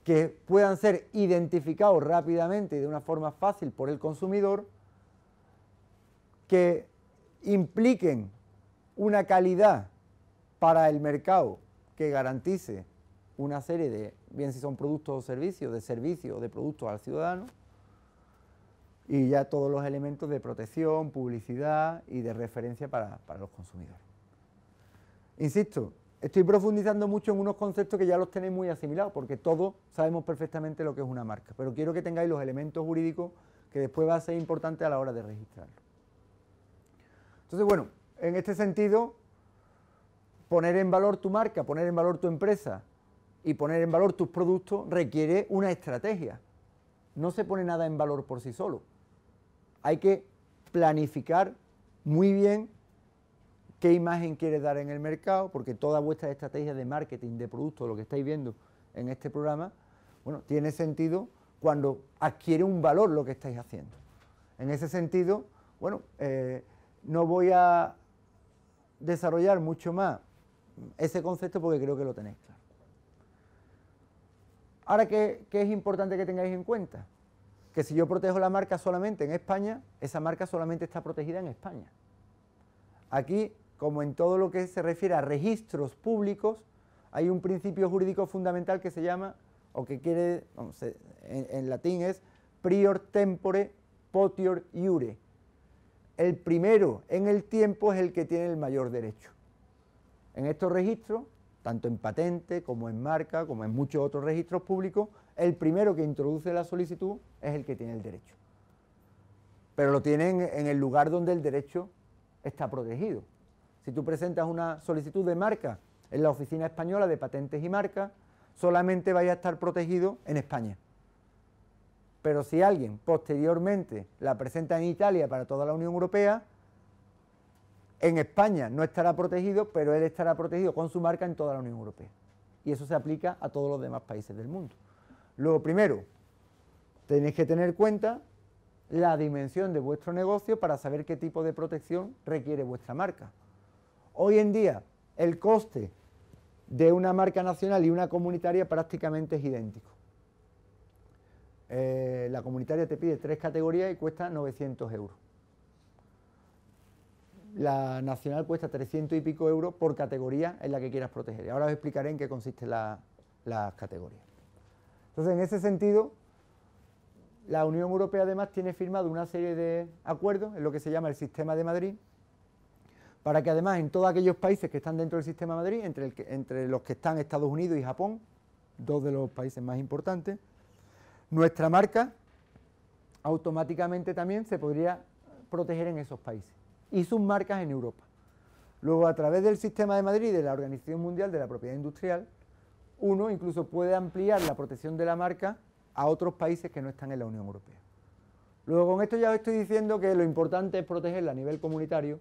que puedan ser identificados rápidamente y de una forma fácil por el consumidor, que impliquen una calidad para el mercado que garantice una serie de, bien si son productos o servicios, de servicios o de productos al ciudadano, y ya todos los elementos de protección, publicidad y de referencia para, para los consumidores. Insisto, estoy profundizando mucho en unos conceptos que ya los tenéis muy asimilados, porque todos sabemos perfectamente lo que es una marca, pero quiero que tengáis los elementos jurídicos que después va a ser importante a la hora de registrarlo. Entonces, bueno, en este sentido, poner en valor tu marca, poner en valor tu empresa, y poner en valor tus productos requiere una estrategia. No se pone nada en valor por sí solo. Hay que planificar muy bien qué imagen quieres dar en el mercado, porque toda vuestra estrategia de marketing, de producto, lo que estáis viendo en este programa, bueno, tiene sentido cuando adquiere un valor lo que estáis haciendo. En ese sentido, bueno, eh, no voy a desarrollar mucho más ese concepto porque creo que lo tenéis claro. Ahora, ¿qué, es importante que tengáis en cuenta? Que si yo protejo la marca solamente en España, esa marca solamente está protegida en España. Aquí, como en todo lo que se refiere a registros públicos, hay un principio jurídico fundamental que se llama, o que quiere, en latín es prior tempore potior iure. El primero en el tiempo es el que tiene el mayor derecho. En estos registros tanto en patente como en marca, como en muchos otros registros públicos, el primero que introduce la solicitud es el que tiene el derecho. Pero lo tienen en el lugar donde el derecho está protegido. Si tú presentas una solicitud de marca en la Oficina Española de Patentes y Marcas, solamente vaya a estar protegido en España. Pero si alguien posteriormente la presenta en Italia para toda la Unión Europea, en España no estará protegido, pero él estará protegido con su marca en toda la Unión Europea. Y eso se aplica a todos los demás países del mundo. Luego, primero, tenéis que tener cuenta la dimensión de vuestro negocio para saber qué tipo de protección requiere vuestra marca. Hoy en día, el coste de una marca nacional y una comunitaria prácticamente es idéntico. Eh, la comunitaria te pide tres categorías y cuesta 900 euros la nacional cuesta 300 y pico euros por categoría en la que quieras proteger. Y ahora os explicaré en qué consiste la, las categorías. Entonces, en ese sentido, la Unión Europea además tiene firmado una serie de acuerdos en lo que se llama el Sistema de Madrid, para que además en todos aquellos países que están dentro del Sistema de Madrid, entre, entre los que están Estados Unidos y Japón, dos de los países más importantes, nuestra marca automáticamente también se podría proteger en esos países y sus marcas en Europa. Luego, a través del Sistema de Madrid y de la Organización Mundial de la Propiedad Industrial, uno incluso puede ampliar la protección de la marca a otros países que no están en la Unión Europea. Luego, con esto ya os estoy diciendo que lo importante es protegerla a nivel comunitario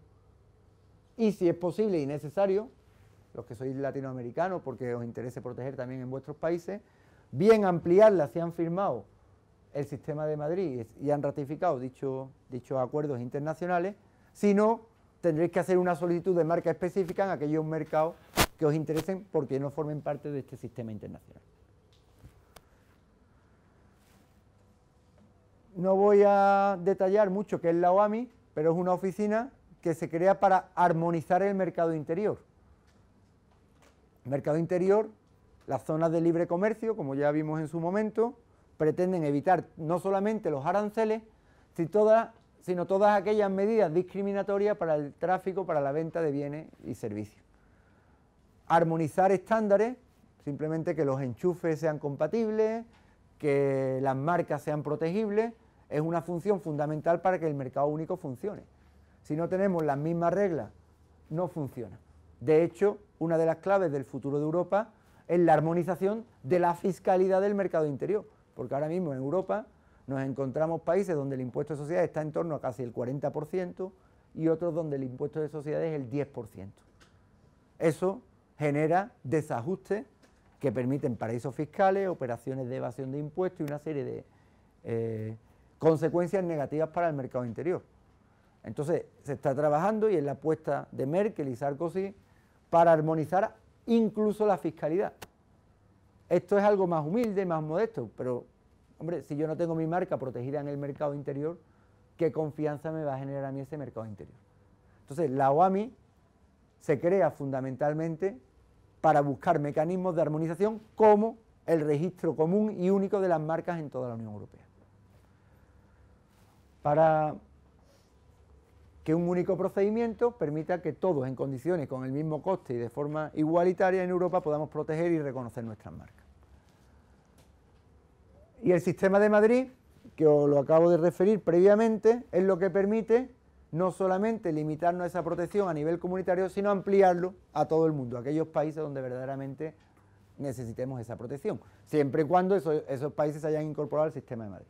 y, si es posible y necesario, los que sois latinoamericanos, porque os interese proteger también en vuestros países, bien ampliarla si han firmado el sistema de Madrid y han ratificado dichos acuerdos internacionales, sino tendréis que hacer una solicitud de marca específica en aquellos mercados que os interesen porque no formen parte de este sistema internacional. No voy a detallar mucho qué es la OAMI, pero es una oficina que se crea para armonizar el mercado interior. mercado interior, las zonas de libre comercio, como ya vimos en su momento, pretenden evitar no solamente los aranceles, sino toda sino todas aquellas medidas discriminatorias para el tráfico, para la venta de bienes y servicios. Armonizar estándares, simplemente que los enchufes sean compatibles, que las marcas sean protegibles, es una función fundamental para que el mercado único funcione. Si no tenemos las mismas reglas, no funciona. De hecho, una de las claves del futuro de Europa es la armonización de la fiscalidad del mercado interior, porque ahora mismo en Europa nos encontramos países donde el impuesto de sociedades está en torno a casi el 40% y otros donde el impuesto de sociedades es el 10%. Eso genera desajustes que permiten paraísos fiscales, operaciones de evasión de impuestos y una serie de eh, consecuencias negativas para el mercado interior. Entonces, se está trabajando y es la apuesta de Merkel y Sarkozy para armonizar incluso la fiscalidad. Esto es algo más humilde, más modesto, pero si yo no tengo mi marca protegida en el mercado interior, ¿qué confianza me va a generar a mí ese mercado interior? Entonces, la OAMI se crea fundamentalmente para buscar mecanismos de armonización como el registro común y único de las marcas en toda la Unión Europea. Para que un único procedimiento permita que todos en condiciones con el mismo coste y de forma igualitaria en Europa podamos proteger y reconocer nuestras marcas. Y el sistema de Madrid, que os lo acabo de referir previamente, es lo que permite no solamente limitarnos a esa protección a nivel comunitario, sino ampliarlo a todo el mundo, a aquellos países donde verdaderamente necesitemos esa protección, siempre y cuando esos, países hayan incorporado al sistema de Madrid.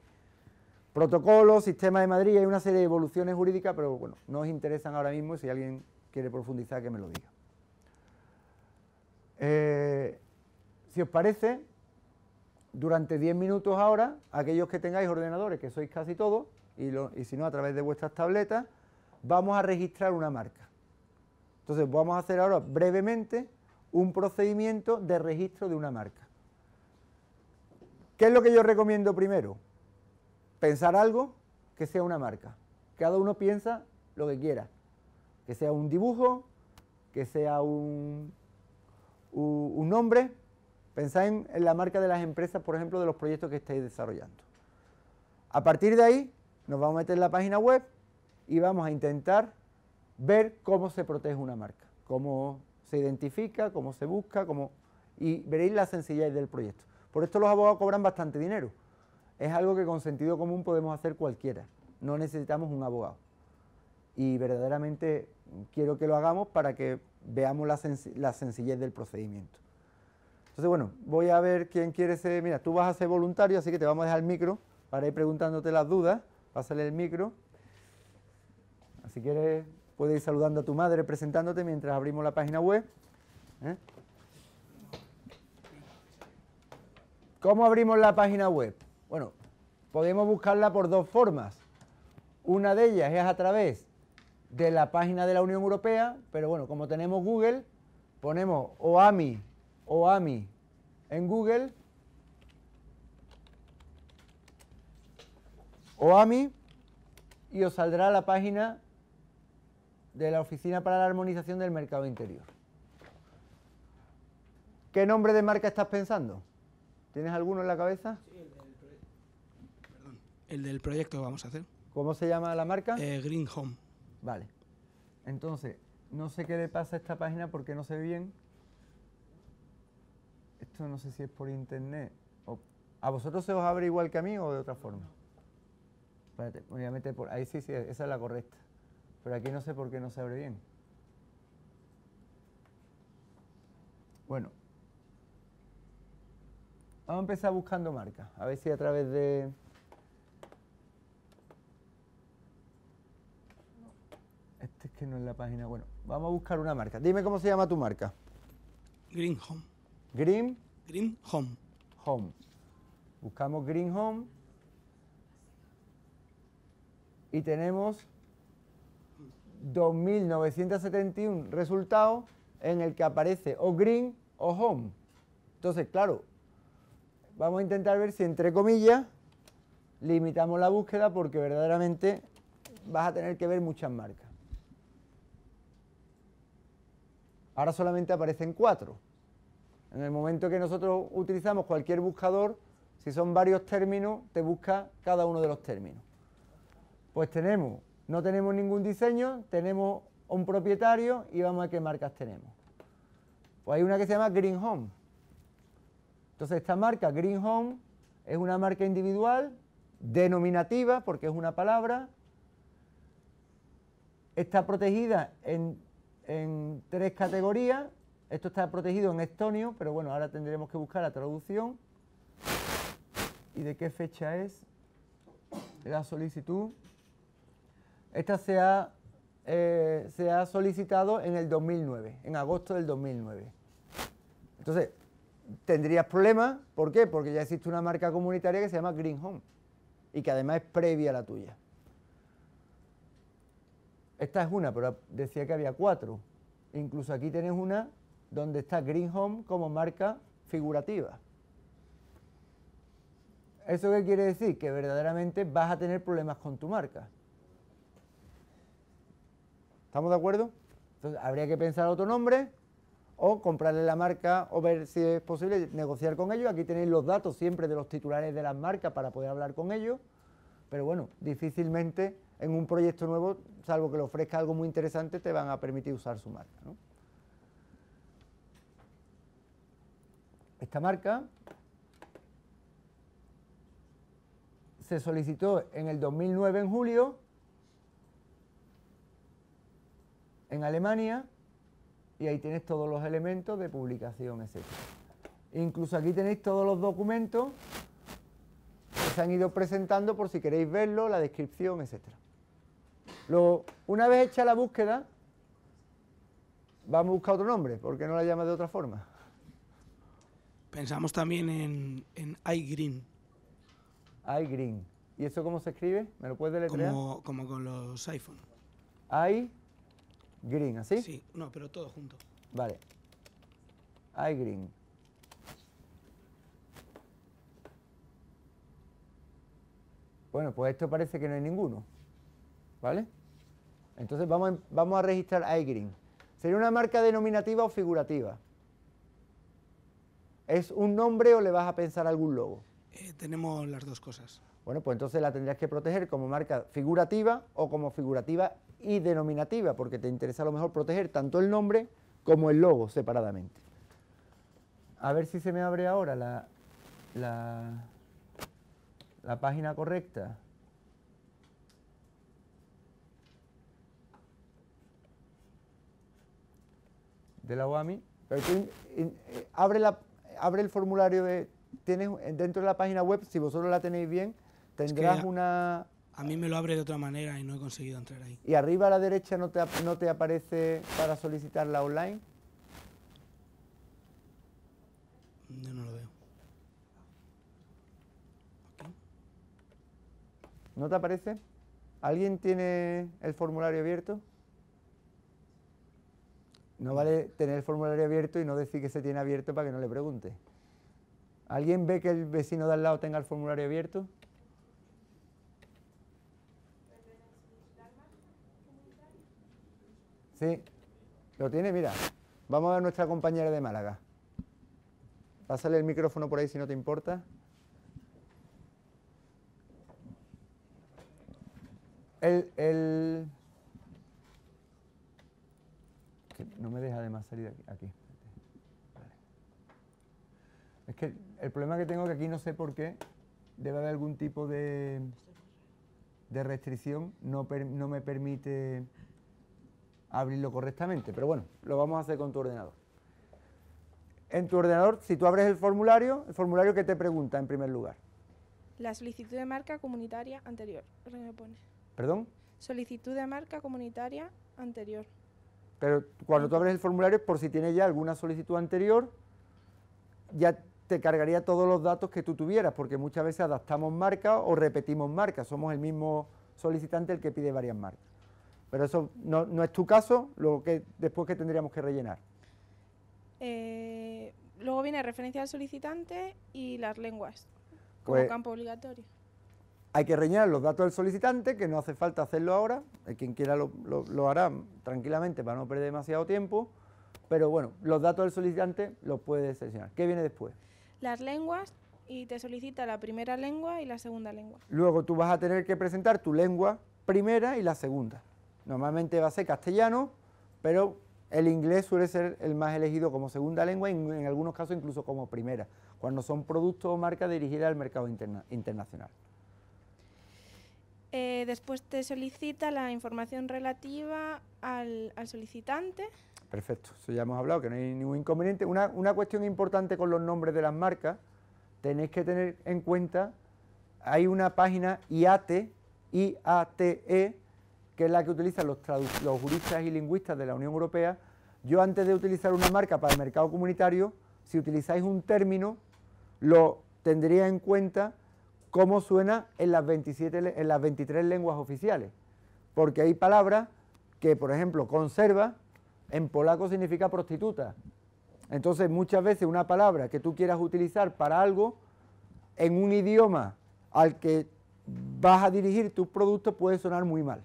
Protocolo, sistema de Madrid, hay una serie de evoluciones jurídicas, pero bueno, no os interesan ahora mismo, si alguien quiere profundizar que me lo diga. Eh, si os parece, durante 10 minutos ahora, aquellos que tengáis ordenadores, que sois casi todos, y, si no a través de vuestras tabletas, vamos a registrar una marca. Entonces vamos a hacer ahora brevemente un procedimiento de registro de una marca. ¿Qué es lo que yo recomiendo primero? Pensar algo que sea una marca. Cada uno piensa lo que quiera. Que sea un dibujo, que sea un nombre, Pensáis en, la marca de las empresas, por ejemplo, de los proyectos que estáis desarrollando. A partir de ahí, nos vamos a meter en la página web y vamos a intentar ver cómo se protege una marca, cómo se identifica, cómo se busca, cómo, y veréis la sencillez del proyecto. Por esto los abogados cobran bastante dinero. Es algo que con sentido común podemos hacer cualquiera. No necesitamos un abogado. Y verdaderamente quiero que lo hagamos para que veamos la sencillez del procedimiento. Entonces, bueno, voy a ver quién quiere ser. Mira, tú vas a ser voluntario, así que te vamos a dejar el micro para ir preguntándote las dudas. Pásale el micro. Así quieres, puedes ir saludando a tu madre, presentándote mientras abrimos la página web. ¿Eh? ¿Cómo abrimos la página web? Bueno, podemos buscarla por dos formas. Una de ellas es a través de la página de la Unión Europea, pero bueno, como tenemos Google, ponemos OAMI OAMI en Google. OAMI y os saldrá la página de la Oficina para la Armonización del Mercado Interior. ¿Qué nombre de marca estás pensando? ¿Tienes alguno en la cabeza? Sí, el del, Perdón. El del proyecto que vamos a hacer. ¿Cómo se llama la marca? Eh, Green Home. Vale. Entonces, no sé qué le pasa a esta página porque no sé bien no sé si es por internet. O, ¿A vosotros se os abre igual que a mí o de otra forma? Espérate, voy a meter por... Ahí sí, sí, esa es la correcta. Pero aquí no sé por qué no se abre bien. Bueno. Vamos a empezar buscando marcas. A ver si a través de... Este es que no es la página. Bueno, vamos a buscar una marca. Dime cómo se llama tu marca. Green Home. Green Green Home. Home. Buscamos Green Home. Y tenemos 2.971 resultados en el que aparece o Green o Home. Entonces, claro, vamos a intentar ver si entre comillas limitamos la búsqueda porque verdaderamente vas a tener que ver muchas marcas. Ahora solamente aparecen cuatro. En el momento que nosotros utilizamos cualquier buscador, si son varios términos, te busca cada uno de los términos. Pues tenemos, no tenemos ningún diseño, tenemos un propietario y vamos a qué marcas tenemos. Pues hay una que se llama Green Home. Entonces esta marca Green Home es una marca individual, denominativa, porque es una palabra, está protegida en, en tres categorías, esto está protegido en estonio, pero bueno, ahora tendremos que buscar la traducción. ¿Y de qué fecha es la solicitud? Esta se ha, eh, se ha solicitado en el 2009, en agosto del 2009. Entonces, tendrías problemas, ¿por qué? Porque ya existe una marca comunitaria que se llama Green Home y que además es previa a la tuya. Esta es una, pero decía que había cuatro. Incluso aquí tienes una donde está Green Home como marca figurativa. ¿Eso qué quiere decir? Que verdaderamente vas a tener problemas con tu marca. ¿Estamos de acuerdo? Entonces, habría que pensar otro nombre o comprarle la marca o ver si es posible negociar con ellos. Aquí tenéis los datos siempre de los titulares de las marcas para poder hablar con ellos. Pero bueno, difícilmente en un proyecto nuevo, salvo que le ofrezca algo muy interesante, te van a permitir usar su marca. ¿no? esta marca se solicitó en el 2009 en julio en Alemania y ahí tenéis todos los elementos de publicación, etc. Incluso aquí tenéis todos los documentos que se han ido presentando por si queréis verlo, la descripción, etc. Luego, una vez hecha la búsqueda, vamos a buscar otro nombre, porque no la llama de otra forma. Pensamos también en, iGreen. iGreen. ¿Y eso cómo se escribe? ¿Me lo puedes deletrear? Como, con los iPhone. iGreen, ¿así? Sí, no, pero todo junto. Vale. iGreen. Bueno, pues esto parece que no hay ninguno. ¿Vale? Entonces vamos, vamos a registrar iGreen. ¿Sería una marca denominativa o figurativa? ¿Es un nombre o le vas a pensar algún logo? Eh, tenemos las dos cosas. Bueno, pues entonces la tendrías que proteger como marca figurativa o como figurativa y denominativa, porque te interesa a lo mejor proteger tanto el nombre como el logo separadamente. A ver si se me abre ahora la, la, página correcta. De la UAMI. Eh, abre la abre el formulario de, tienes dentro de la página web, si vosotros la tenéis bien, tendrás una... A mí me lo abre de otra manera y no he conseguido entrar ahí. ¿Y arriba a la derecha no te, aparece para solicitarla online? Yo no lo veo. ¿No te aparece? ¿Alguien tiene el formulario abierto? No vale tener el formulario abierto y no decir que se tiene abierto para que no le pregunte. ¿Alguien ve que el vecino de al lado tenga el formulario abierto? Sí, lo tiene, mira. Vamos a ver nuestra compañera de Málaga. Pásale el micrófono por ahí si no te importa. El, el, no me deja además salir aquí. Es que el problema que tengo es que aquí no sé por qué debe haber algún tipo de, de restricción, no, me permite abrirlo correctamente, pero bueno, lo vamos a hacer con tu ordenador. En tu ordenador, si tú abres el formulario, el formulario que te pregunta en primer lugar. La solicitud de marca comunitaria anterior, ¿Perdón? Solicitud de marca comunitaria anterior. Pero cuando tú abres el formulario, por si tienes ya alguna solicitud anterior, ya te cargaría todos los datos que tú tuvieras, porque muchas veces adaptamos marcas o repetimos marcas. somos el mismo solicitante el que pide varias marcas. Pero eso no, es tu caso, lo que después que tendríamos que rellenar. Eh, luego viene referencia al solicitante y las lenguas, como pues campo obligatorio. Hay que rellenar los datos del solicitante, que no hace falta hacerlo ahora, quien quiera lo, hará tranquilamente para no perder demasiado tiempo, pero bueno, los datos del solicitante los puede seleccionar. ¿Qué viene después? Las lenguas y te solicita la primera lengua y la segunda lengua. Luego tú vas a tener que presentar tu lengua primera y la segunda. Normalmente va a ser castellano, pero el inglés suele ser el más elegido como segunda lengua y en algunos casos incluso como primera, cuando son productos o marcas dirigidas al mercado internacional. Eh, después te solicita la información relativa al, solicitante. Perfecto, eso ya hemos hablado, que no hay ningún inconveniente. Una, cuestión importante con los nombres de las marcas, tenéis que tener en cuenta, hay una página IATE, IATE, que es la que utilizan los, los, juristas y lingüistas de la Unión Europea, yo antes de utilizar una marca para el mercado comunitario, si utilizáis un término, lo tendría en cuenta cómo suena en las, 27, en las 23 lenguas oficiales. Porque hay palabras que, por ejemplo, conserva, en polaco significa prostituta. Entonces, muchas veces una palabra que tú quieras utilizar para algo, en un idioma al que vas a dirigir tus productos puede sonar muy mal.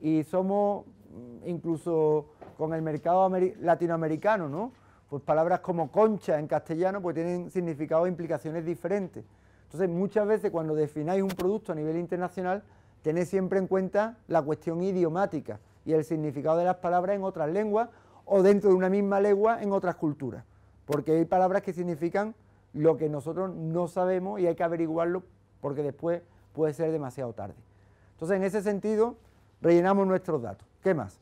Y somos mm, incluso con el mercado latinoamericano, ¿no? Pues palabras como concha en castellano pues tienen significados e implicaciones diferentes. Entonces, muchas veces cuando defináis un producto a nivel internacional, tenéis siempre en cuenta la cuestión idiomática y el significado de las palabras en otras lenguas o dentro de una misma lengua en otras culturas. Porque hay palabras que significan lo que nosotros no sabemos y hay que averiguarlo porque después puede ser demasiado tarde. Entonces, en ese sentido, rellenamos nuestros datos. ¿Qué más?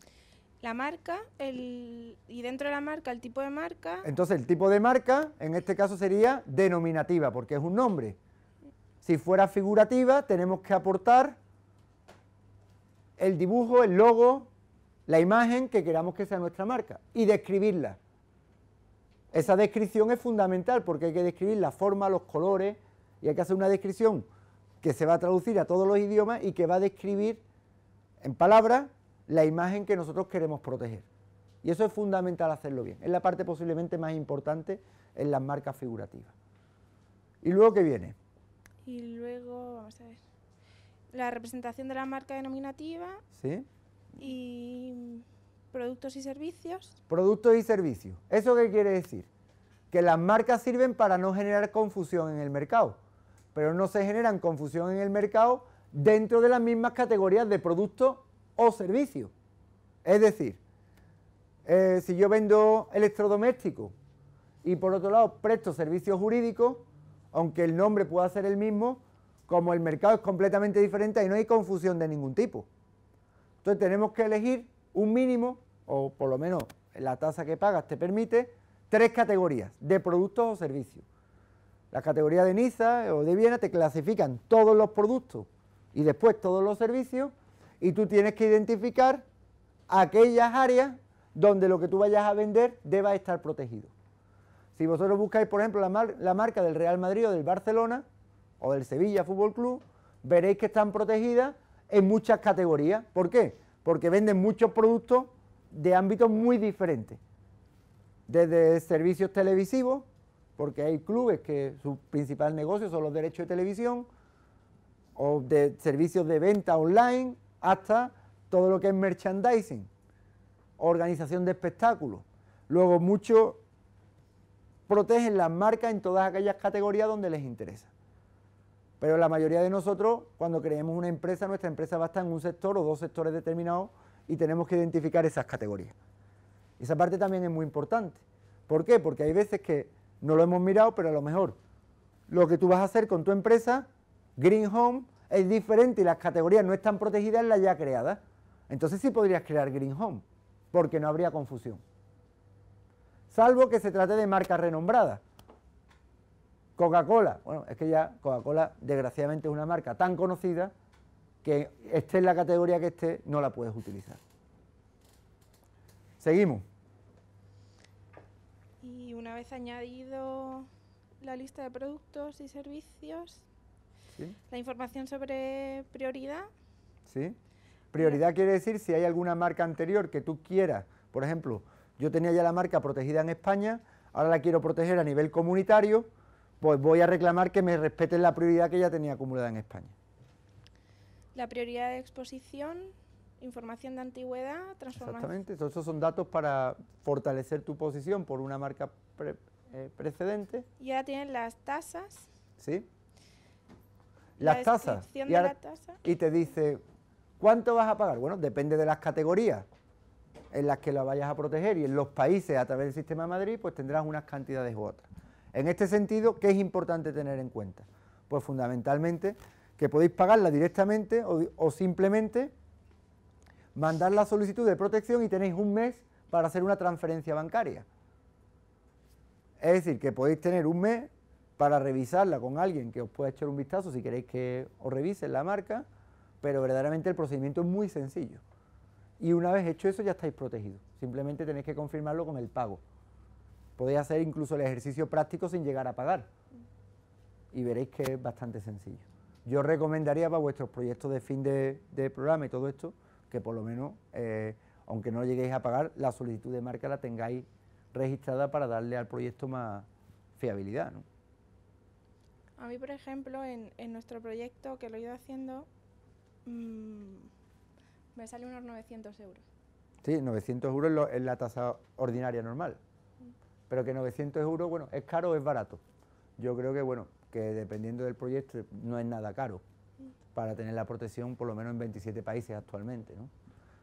La marca, el, y dentro de la marca, el tipo de marca. Entonces, el tipo de marca, en este caso, sería denominativa, porque es un nombre. Si fuera figurativa, tenemos que aportar el dibujo, el logo, la imagen que queramos que sea nuestra marca y describirla. Esa descripción es fundamental porque hay que describir la forma, los colores y hay que hacer una descripción que se va a traducir a todos los idiomas y que va a describir en palabras la imagen que nosotros queremos proteger. Y eso es fundamental hacerlo bien. Es la parte posiblemente más importante en las marcas figurativas. ¿Y luego qué viene? Y luego, vamos a ver, la representación de la marca denominativa. Sí. Y productos y servicios. Productos y servicios. ¿Eso qué quiere decir? Que las marcas sirven para no generar confusión en el mercado, pero no se generan confusión en el mercado dentro de las mismas categorías de producto o servicio. Es decir, eh, si yo vendo electrodomésticos y por otro lado presto servicios jurídicos, aunque el nombre pueda ser el mismo, como el mercado es completamente diferente y no hay confusión de ningún tipo. Entonces tenemos que elegir un mínimo, o por lo menos la tasa que pagas te permite, tres categorías de productos o servicios. La categoría de Niza o de Viena te clasifican todos los productos y después todos los servicios y tú tienes que identificar aquellas áreas donde lo que tú vayas a vender deba estar protegido. Si vosotros buscáis, por ejemplo, la, marca del Real Madrid o del Barcelona o del Sevilla Fútbol Club, veréis que están protegidas en muchas categorías. ¿Por qué? Porque venden muchos productos de ámbitos muy diferentes. Desde servicios televisivos, porque hay clubes que su principal negocio son los derechos de televisión, o de servicios de venta online, hasta todo lo que es merchandising, organización de espectáculos. Luego mucho protegen las marcas en todas aquellas categorías donde les interesa. Pero la mayoría de nosotros, cuando creemos una empresa, nuestra empresa va a estar en un sector o dos sectores determinados y tenemos que identificar esas categorías. Esa parte también es muy importante. ¿Por qué? Porque hay veces que no lo hemos mirado, pero a lo mejor lo que tú vas a hacer con tu empresa, Green Home, es diferente y las categorías no están protegidas en las ya creadas. Entonces sí podrías crear Green Home, porque no habría confusión salvo que se trate de marca renombrada. Coca-Cola, bueno, es que ya Coca-Cola desgraciadamente es una marca tan conocida que esté en la categoría que esté, no la puedes utilizar. Seguimos. Y una vez añadido la lista de productos y servicios, la información sobre prioridad. Sí. Prioridad quiere decir si hay alguna marca anterior que tú quieras, por ejemplo, yo tenía ya la marca protegida en España, ahora la quiero proteger a nivel comunitario, pues voy a reclamar que me respeten la prioridad que ya tenía acumulada en España. La prioridad de exposición, información de antigüedad, transformación. Exactamente, esos son datos para fortalecer tu posición por una marca eh, precedente. Y precedente. Ya tienen las tasas. Sí. Las tasas. y te dice, ¿cuánto vas a pagar? Bueno, depende de las categorías en las que la vayas a proteger y en los países a través del sistema de Madrid pues tendrás unas cantidades u otras. En este sentido, ¿qué es importante tener en cuenta? Pues fundamentalmente que podéis pagarla directamente o, o simplemente mandar la solicitud de protección y tenéis un mes para hacer una transferencia bancaria. Es decir, que podéis tener un mes para revisarla con alguien que os pueda echar un vistazo si queréis que os revise la marca, pero verdaderamente el procedimiento es muy sencillo. Y una vez hecho eso ya estáis protegidos. Simplemente tenéis que confirmarlo con el pago. Podéis hacer incluso el ejercicio práctico sin llegar a pagar. Y veréis que es bastante sencillo. Yo recomendaría para vuestros proyectos de fin de, programa y todo esto, que por lo menos, eh, aunque no lleguéis a pagar, la solicitud de marca la tengáis registrada para darle al proyecto más fiabilidad. A mí, por ejemplo, en, nuestro proyecto que lo he ido haciendo, mm, me sale unos 900 euros. Sí, 900 euros es, la tasa ordinaria normal. Mm. Pero que 900 euros, bueno, es caro o es barato. Yo creo que, bueno, que dependiendo del proyecto no es nada caro mm. para tener la protección por lo menos en 27 países actualmente, ¿no?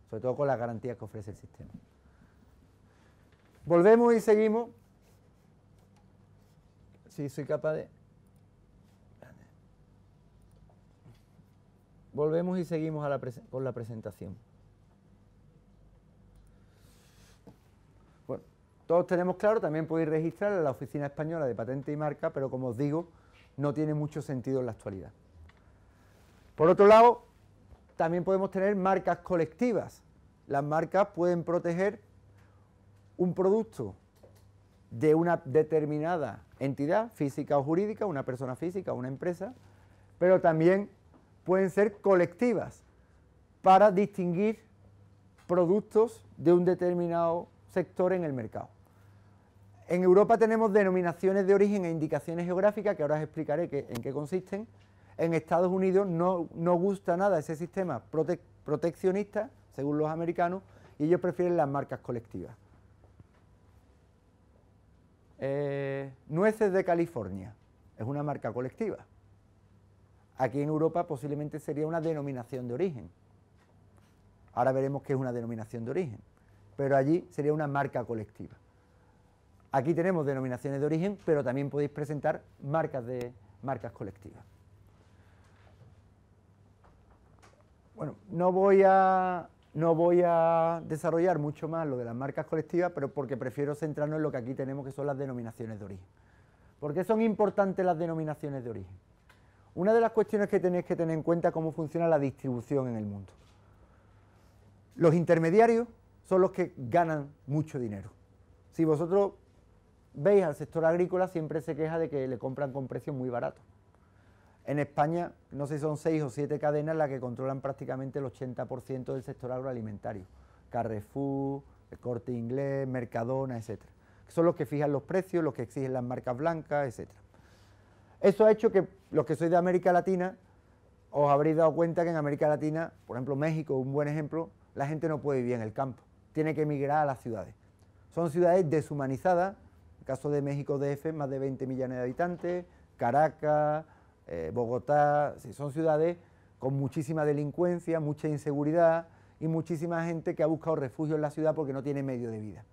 sobre todo con las garantías que ofrece el sistema. Volvemos y seguimos. Sí, soy capaz de... Volvemos y seguimos con la presentación. Bueno, todos tenemos claro, también podéis registrar a la Oficina Española de Patente y Marca, pero como os digo, no tiene mucho sentido en la actualidad. Por otro lado, también podemos tener marcas colectivas. Las marcas pueden proteger un producto de una determinada entidad física o jurídica, una persona física, una empresa, pero también pueden ser colectivas para distinguir productos de un determinado sector en el mercado. En Europa tenemos denominaciones de origen e indicaciones geográficas, que ahora os explicaré en qué consisten. En Estados Unidos no, gusta nada ese sistema proteccionista, según los americanos, y ellos prefieren las marcas colectivas. Eh, nueces de California, es una marca colectiva. Aquí en Europa posiblemente sería una denominación de origen. Ahora veremos qué es una denominación de origen. Pero allí sería una marca colectiva. Aquí tenemos denominaciones de origen, pero también podéis presentar marcas de marcas colectivas. Bueno, no voy a no voy a desarrollar mucho más lo de las marcas colectivas, pero porque prefiero centrarnos en lo que aquí tenemos que son las denominaciones de origen. ¿Por qué son importantes las denominaciones de origen? Una de las cuestiones que tenéis que tener en cuenta es cómo funciona la distribución en el mundo. Los intermediarios son los que ganan mucho dinero. Si vosotros veis al sector agrícola, siempre se queja de que le compran con precios muy baratos. En España, no sé si son seis o siete cadenas las que controlan prácticamente el 80% del sector agroalimentario. Carrefour, Corte Inglés, Mercadona, etcétera. Son los que fijan los precios, los que exigen las marcas blancas, etcétera. Eso ha hecho que los que sois de América Latina os habréis dado cuenta que en América Latina, por ejemplo México, un buen ejemplo, la gente no puede vivir en el campo, tiene que emigrar a las ciudades. Son ciudades deshumanizadas, en el caso de México DF, más de 20 millones de habitantes, Caracas, eh, Bogotá, son ciudades con muchísima delincuencia, mucha inseguridad y muchísima gente que ha buscado refugio en la ciudad porque no tiene medio de vida.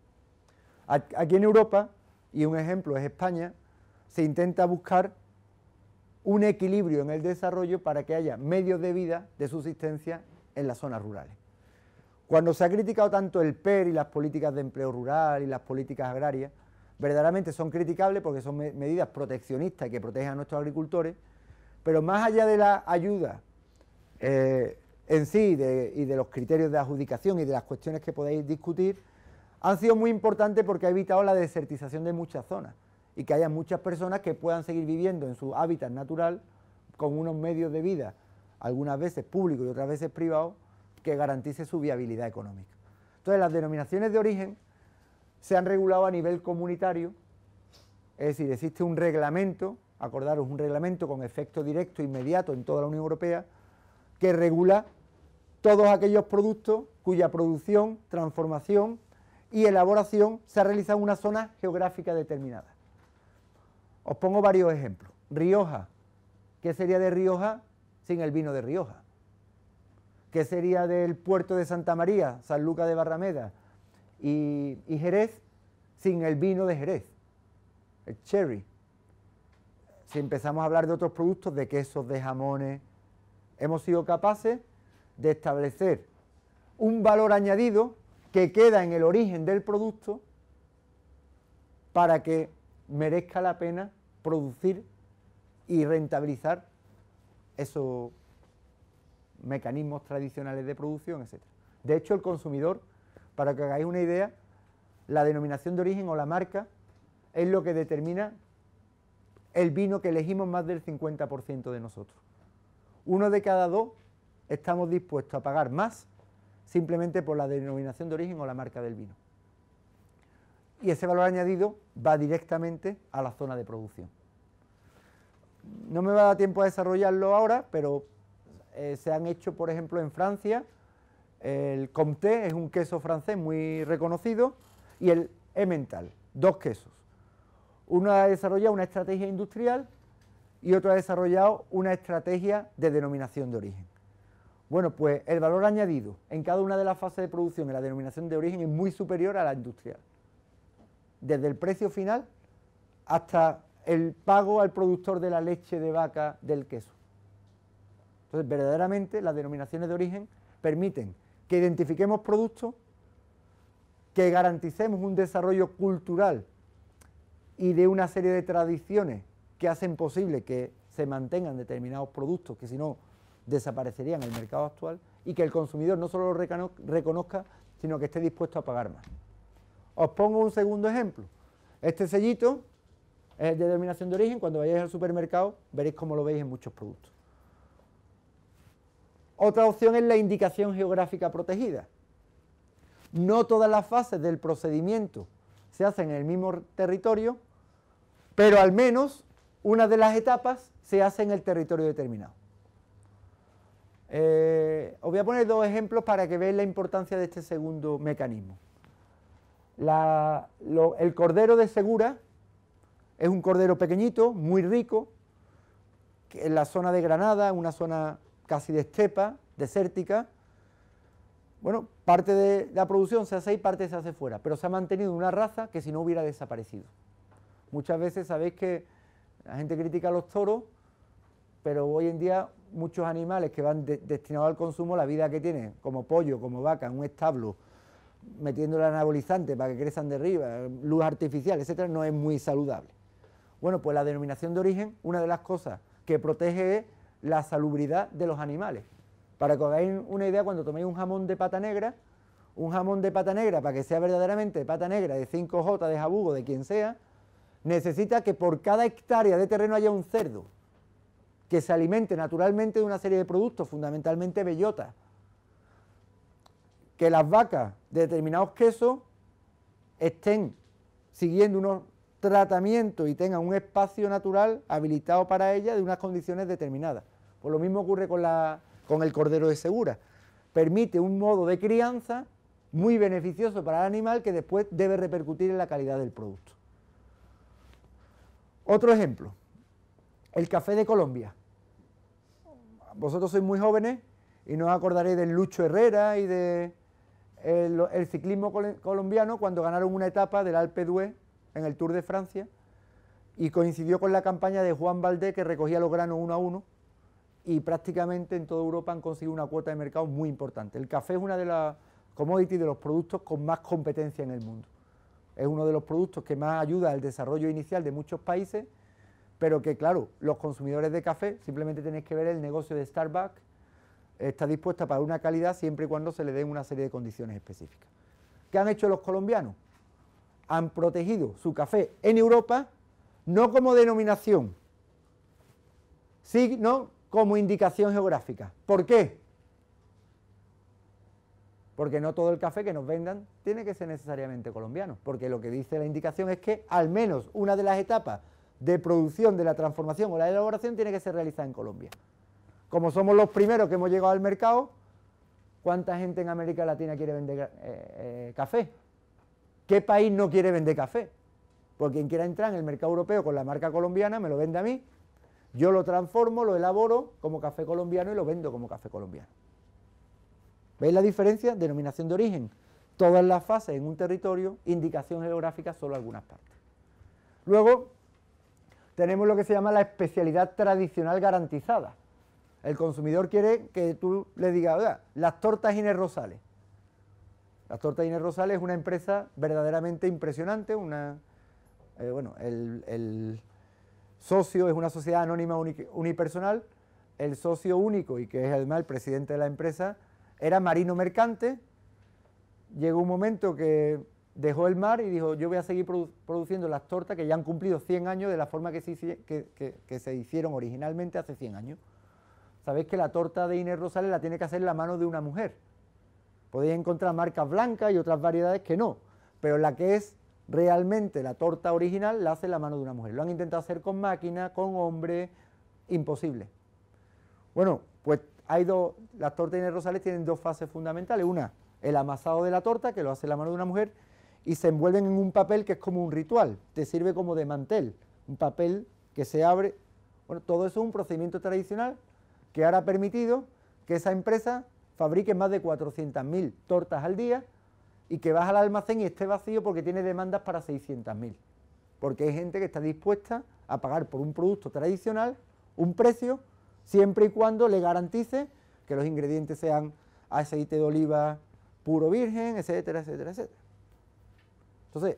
Aquí en Europa, y un ejemplo es España, se intenta buscar un equilibrio en el desarrollo para que haya medios de vida, de subsistencia en las zonas rurales. Cuando se ha criticado tanto el PER y las políticas de empleo rural y las políticas agrarias, verdaderamente son criticables porque son medidas proteccionistas que protegen a nuestros agricultores, pero más allá de la ayuda eh, en sí y de los criterios de adjudicación y de las cuestiones que podéis discutir, han sido muy importantes porque ha evitado la desertización de muchas zonas y que haya muchas personas que puedan seguir viviendo en su hábitat natural con unos medios de vida, algunas veces públicos y otras veces privados, que garantice su viabilidad económica. Entonces las denominaciones de origen se han regulado a nivel comunitario, es decir, existe un reglamento, acordaros, un reglamento con efecto directo e inmediato en toda la Unión Europea, que regula todos aquellos productos cuya producción, transformación y elaboración se ha realizado en una zona geográfica determinada. Os pongo varios ejemplos. Rioja. ¿Qué sería de Rioja sin el vino de Rioja? ¿Qué sería del puerto de Santa María, San Luca de Barrameda y, y Jerez sin el vino de Jerez? El cherry. Si empezamos a hablar de otros productos, de quesos, de jamones, hemos sido capaces de establecer un valor añadido que queda en el origen del producto para que merezca la pena producir y rentabilizar esos mecanismos tradicionales de producción, etc. De hecho, el consumidor, para que hagáis una idea, la denominación de origen o la marca es lo que determina el vino que elegimos más del 50% de nosotros. Uno de cada dos estamos dispuestos a pagar más simplemente por la denominación de origen o la marca del vino y ese valor añadido va directamente a la zona de producción. No me va a dar tiempo a desarrollarlo ahora, pero eh, se han hecho, por ejemplo, en Francia, el Comté es un queso francés muy reconocido, y el Emmental, dos quesos. Uno ha desarrollado una estrategia industrial y otro ha desarrollado una estrategia de denominación de origen. Bueno, pues el valor añadido en cada una de las fases de producción en la denominación de origen es muy superior a la industrial desde el precio final hasta el pago al productor de la leche de vaca del queso. Entonces, verdaderamente las denominaciones de origen permiten que identifiquemos productos, que garanticemos un desarrollo cultural y de una serie de tradiciones que hacen posible que se mantengan determinados productos que si no desaparecerían en el mercado actual y que el consumidor no solo lo reconozca, sino que esté dispuesto a pagar más. Os pongo un segundo ejemplo. Este sellito es de denominación de origen. Cuando vayáis al supermercado veréis cómo lo veis en muchos productos. Otra opción es la indicación geográfica protegida. No todas las fases del procedimiento se hacen en el mismo territorio, pero al menos una de las etapas se hace en el territorio determinado. Eh, os voy a poner dos ejemplos para que veáis la importancia de este segundo mecanismo el cordero de Segura es un cordero pequeñito, muy rico, en la zona de Granada, una zona casi de estepa, desértica. Bueno, parte de la producción se hace y parte se hace fuera, pero se ha mantenido una raza que si no hubiera desaparecido. Muchas veces sabéis que la gente critica a los toros, pero hoy en día muchos animales que van destinados al consumo, la vida que tienen, como pollo, como vaca, en un establo, el anabolizante para que crezcan de arriba, luz artificial, etcétera, no es muy saludable. Bueno, pues la denominación de origen, una de las cosas que protege es la salubridad de los animales. Para que os hagáis una idea, cuando toméis un jamón de pata negra, un jamón de pata negra, para que sea verdaderamente pata negra, de 5J, de jabugo, de quien sea, necesita que por cada hectárea de terreno haya un cerdo que se alimente naturalmente de una serie de productos, fundamentalmente bellotas, que las vacas de determinados quesos estén siguiendo unos tratamientos y tengan un espacio natural habilitado para ellas de unas condiciones determinadas. Pues lo mismo ocurre con, la, con el cordero de Segura. Permite un modo de crianza muy beneficioso para el animal que después debe repercutir en la calidad del producto. Otro ejemplo, el café de Colombia. Vosotros sois muy jóvenes y no os acordaréis del Lucho Herrera y de el, ciclismo colombiano cuando ganaron una etapa del Alpe d'Huez en el Tour de Francia y coincidió con la campaña de Juan Valdés que recogía los granos uno a uno y prácticamente en toda Europa han conseguido una cuota de mercado muy importante. El café es una de las commodities de los productos con más competencia en el mundo. Es uno de los productos que más ayuda al desarrollo inicial de muchos países, pero que claro, los consumidores de café, simplemente tenéis que ver el negocio de Starbucks está dispuesta para una calidad siempre y cuando se le den una serie de condiciones específicas. ¿Qué han hecho los colombianos? Han protegido su café en Europa no como denominación, sino como indicación geográfica. ¿Por qué? Porque no todo el café que nos vendan tiene que ser necesariamente colombiano, porque lo que dice la indicación es que al menos una de las etapas de producción, de la transformación o la elaboración tiene que ser realizada en Colombia como somos los primeros que hemos llegado al mercado, ¿cuánta gente en América Latina quiere vender eh, eh, café? ¿Qué país no quiere vender café? Porque quien quiera entrar en el mercado europeo con la marca colombiana me lo vende a mí, yo lo transformo, lo elaboro como café colombiano y lo vendo como café colombiano. ¿Veis la diferencia? Denominación de origen. Todas las fases en un territorio, indicación geográfica solo algunas partes. Luego tenemos lo que se llama la especialidad tradicional garantizada. El consumidor quiere que tú le digas, oiga, las tortas Inés Rosales. Las tortas Inés Rosales es una empresa verdaderamente impresionante, una, eh, bueno, el, socio es una sociedad anónima unipersonal, el socio único y que es además el presidente de la empresa era marino mercante, llegó un momento que dejó el mar y dijo, yo voy a seguir produciendo las tortas que ya han cumplido 100 años de la forma que se, que se hicieron originalmente hace 100 años. Sabéis que la torta de Inés Rosales la tiene que hacer la mano de una mujer. Podéis encontrar marcas blancas y otras variedades que no, pero la que es realmente la torta original la hace la mano de una mujer. Lo han intentado hacer con máquina, con hombre, imposible. Bueno, pues hay dos, las tortas de Inés Rosales tienen dos fases fundamentales. Una, el amasado de la torta, que lo hace la mano de una mujer, y se envuelven en un papel que es como un ritual, te sirve como de mantel, un papel que se abre. Bueno, todo eso es un procedimiento tradicional que ahora ha permitido que esa empresa fabrique más de 400.000 tortas al día y que vas al almacén y esté vacío porque tiene demandas para 600.000. Porque hay gente que está dispuesta a pagar por un producto tradicional un precio siempre y cuando le garantice que los ingredientes sean aceite de oliva puro virgen, etcétera, etcétera, etcétera. Entonces,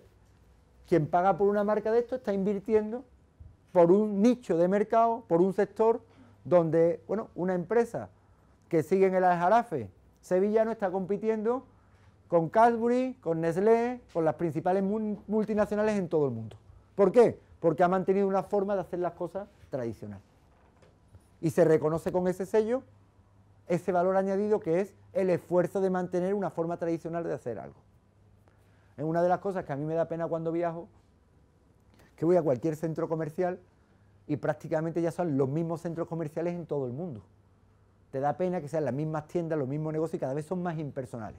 quien paga por una marca de esto está invirtiendo por un nicho de mercado, por un sector donde, bueno, una empresa que sigue en el aljarafe, Sevillano está compitiendo con Cadbury, con Nestlé, con las principales multinacionales en todo el mundo. ¿Por qué? Porque ha mantenido una forma de hacer las cosas tradicional. Y se reconoce con ese sello ese valor añadido que es el esfuerzo de mantener una forma tradicional de hacer algo. Es una de las cosas que a mí me da pena cuando viajo, que voy a cualquier centro comercial y prácticamente ya son los mismos centros comerciales en todo el mundo. Te da pena que sean las mismas tiendas, los mismos negocios y cada vez son más impersonales.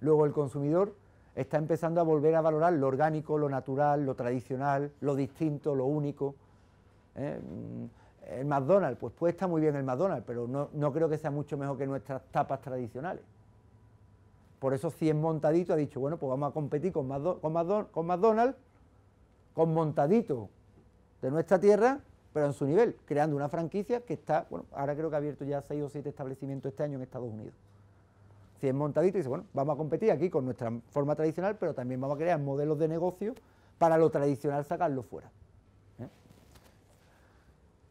Luego el consumidor está empezando a volver a valorar lo orgánico, lo natural, lo tradicional, lo distinto, lo único. ¿Eh? Mm, el McDonald's, pues puede estar muy bien el McDonald's, pero no, creo que sea mucho mejor que nuestras tapas tradicionales. Por eso cien Montadito ha dicho, bueno, pues vamos a competir con, con McDonald's, con Montadito de nuestra tierra pero en su nivel, creando una franquicia que está, bueno, ahora creo que ha abierto ya seis o siete establecimientos este año en Estados Unidos. Si es montadito, dice, bueno, vamos a competir aquí con nuestra forma tradicional, pero también vamos a crear modelos de negocio para lo tradicional sacarlo fuera. ¿eh?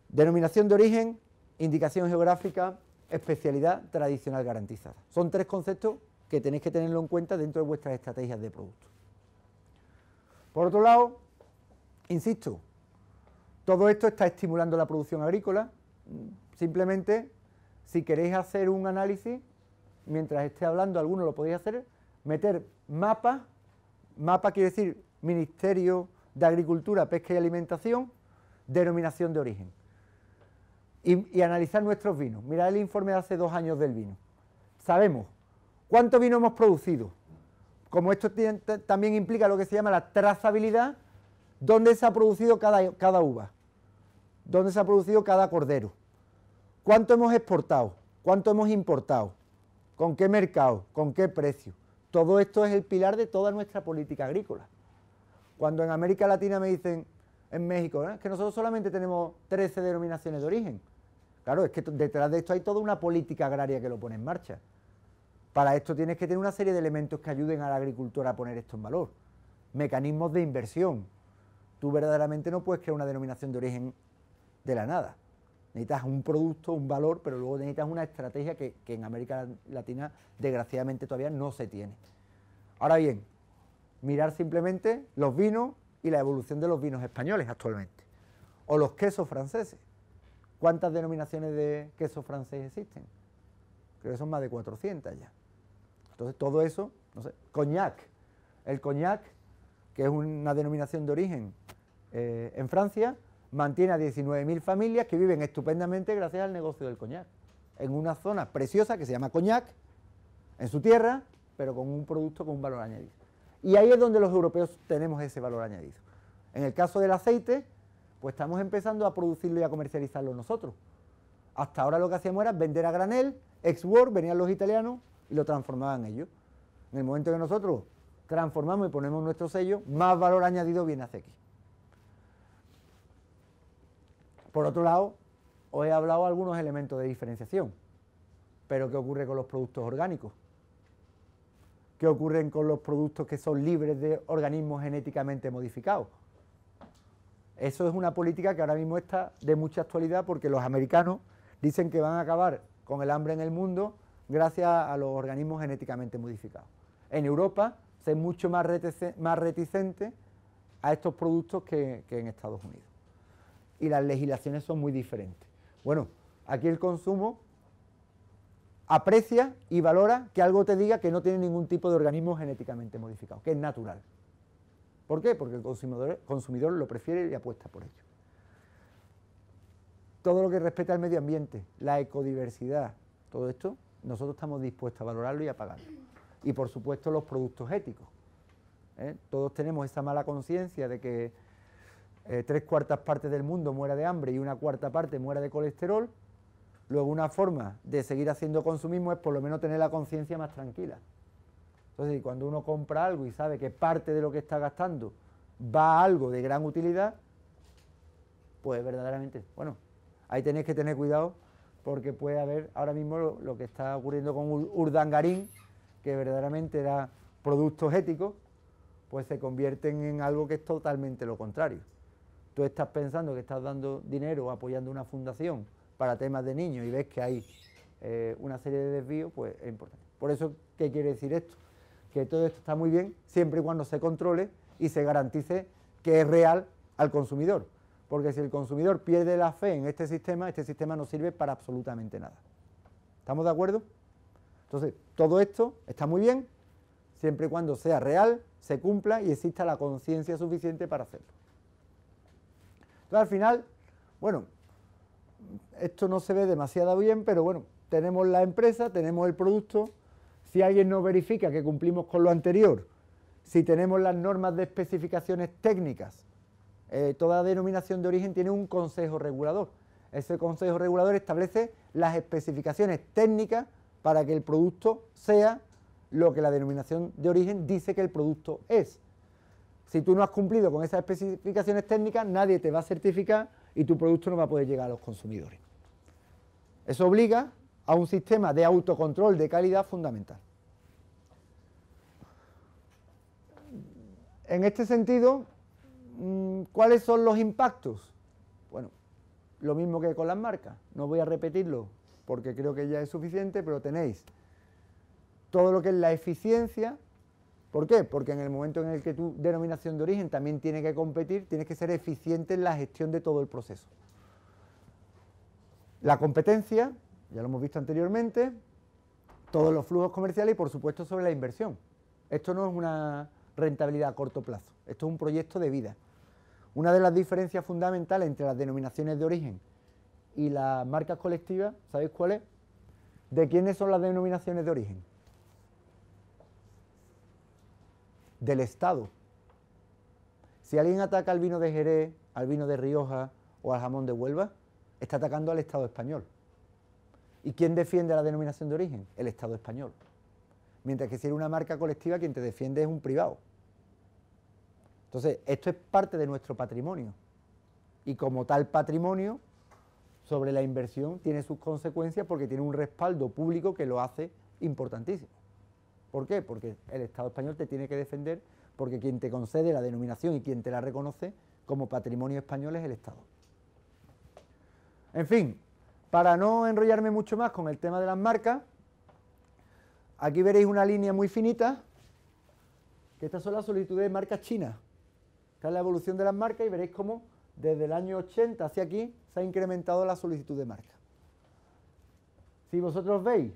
Denominación de origen, indicación geográfica, especialidad tradicional garantizada. Son tres conceptos que tenéis que tenerlo en cuenta dentro de vuestras estrategias de producto. Por otro lado, insisto, todo esto está estimulando la producción agrícola. Mm, simplemente, si queréis hacer un análisis, mientras esté hablando, alguno lo podéis hacer, meter mapa, mapa quiere decir Ministerio de Agricultura, Pesca y Alimentación, denominación de origen. Y, analizar nuestros vinos. Mirad el informe de hace dos años del vino. Sabemos cuánto vino hemos producido. Como esto también implica lo que se llama la trazabilidad, dónde se ha producido cada, uva, dónde se ha producido cada cordero, cuánto hemos exportado, cuánto hemos importado, con qué mercado, con qué precio. Todo esto es el pilar de toda nuestra política agrícola. Cuando en América Latina me dicen, en México, ah, que nosotros solamente tenemos 13 denominaciones de origen. Claro, es que detrás de esto hay toda una política agraria que lo pone en marcha. Para esto tienes que tener una serie de elementos que ayuden a la agricultura a poner esto en valor. Mecanismos de inversión, Tú verdaderamente no puedes crear una denominación de origen de la nada. Necesitas un producto, un valor, pero luego necesitas una estrategia que, en América Latina desgraciadamente todavía no se tiene. Ahora bien, mirar simplemente los vinos y la evolución de los vinos españoles actualmente, o los quesos franceses. ¿Cuántas denominaciones de queso francés existen? Creo que son más de 400 ya. Entonces todo eso, no sé, coñac. El coñac que es una denominación de origen eh, en Francia, mantiene a 19.000 familias que viven estupendamente gracias al negocio del coñac, en una zona preciosa que se llama coñac, en su tierra, pero con un producto con un valor añadido. Y ahí es donde los europeos tenemos ese valor añadido. En el caso del aceite, pues estamos empezando a producirlo y a comercializarlo nosotros. Hasta ahora lo que hacíamos era vender a granel, ex venían los italianos y lo transformaban ellos. En el momento que nosotros transformamos y ponemos nuestro sello, más valor añadido viene a x Por otro lado, os he hablado de algunos elementos de diferenciación, pero ¿qué ocurre con los productos orgánicos? ¿Qué ocurren con los productos que son libres de organismos genéticamente modificados? Eso es una política que ahora mismo está de mucha actualidad porque los americanos dicen que van a acabar con el hambre en el mundo gracias a los organismos genéticamente modificados. En Europa ser mucho más, reticente a estos productos que, en Estados Unidos. Y las legislaciones son muy diferentes. Bueno, aquí el consumo aprecia y valora que algo te diga que no tiene ningún tipo de organismo genéticamente modificado, que es natural. ¿Por qué? Porque el consumidor, consumidor lo prefiere y apuesta por ello. Todo lo que respeta al medio ambiente, la ecodiversidad, todo esto, nosotros estamos dispuestos a valorarlo y a pagarlo y por supuesto los productos éticos. ¿eh? Todos tenemos esa mala conciencia de que eh, tres cuartas partes del mundo muera de hambre y una cuarta parte muera de colesterol. Luego una forma de seguir haciendo consumismo es por lo menos tener la conciencia más tranquila. Entonces, cuando uno compra algo y sabe que parte de lo que está gastando va a algo de gran utilidad, pues verdaderamente, bueno, ahí tenéis que tener cuidado porque puede haber ahora mismo lo, lo que está ocurriendo con Urdangarín, que verdaderamente era productos éticos, pues se convierten en algo que es totalmente lo contrario. Tú estás pensando que estás dando dinero o apoyando una fundación para temas de niños y ves que hay eh, una serie de desvíos, pues es importante. Por eso, ¿qué quiere decir esto? Que todo esto está muy bien siempre y cuando se controle y se garantice que es real al consumidor. Porque si el consumidor pierde la fe en este sistema, este sistema no sirve para absolutamente nada. ¿Estamos de acuerdo? Entonces, todo esto está muy bien, siempre y cuando sea real, se cumpla y exista la conciencia suficiente para hacerlo. Entonces, al final, bueno, esto no se ve demasiado bien, pero bueno, tenemos la empresa, tenemos el producto, si alguien nos verifica que cumplimos con lo anterior, si tenemos las normas de especificaciones técnicas, eh, toda denominación de origen tiene un consejo regulador. Ese consejo regulador establece las especificaciones técnicas para que el producto sea lo que la denominación de origen dice que el producto es. Si tú no has cumplido con esas especificaciones técnicas, nadie te va a certificar y tu producto no va a poder llegar a los consumidores. Eso obliga a un sistema de autocontrol de calidad fundamental. En este sentido, mm, ¿cuáles son los impactos? Bueno, lo mismo que con las marcas, no voy a repetirlo, porque creo que ya es suficiente, pero tenéis todo lo que es la eficiencia. ¿Por qué? Porque en el momento en el que tu denominación de origen también tiene que competir, tienes que ser eficiente en la gestión de todo el proceso. La competencia, ya lo hemos visto anteriormente, todos los flujos comerciales y por supuesto sobre la inversión. Esto no es una rentabilidad a corto plazo, esto es un proyecto de vida. Una de las diferencias fundamentales entre las denominaciones de origen y las marcas colectivas, ¿sabéis cuál es? ¿De quiénes son las denominaciones de origen? Del Estado. Si alguien ataca al vino de Jerez, al vino de Rioja o al jamón de Huelva, está atacando al Estado español. ¿Y quién defiende la denominación de origen? El Estado español. Mientras que si eres una marca colectiva, quien te defiende es un privado. Entonces, esto es parte de nuestro patrimonio. Y como tal patrimonio, sobre la inversión tiene sus consecuencias porque tiene un respaldo público que lo hace importantísimo. ¿Por qué? Porque el Estado español te tiene que defender porque quien te concede la denominación y quien te la reconoce como patrimonio español es el Estado. En fin, para no enrollarme mucho más con el tema de las marcas, aquí veréis una línea muy finita, que estas son las solicitudes de marcas chinas. Esta es la evolución de las marcas y veréis cómo desde el año 80 hacia aquí se ha incrementado la solicitud de marca. Si vosotros veis,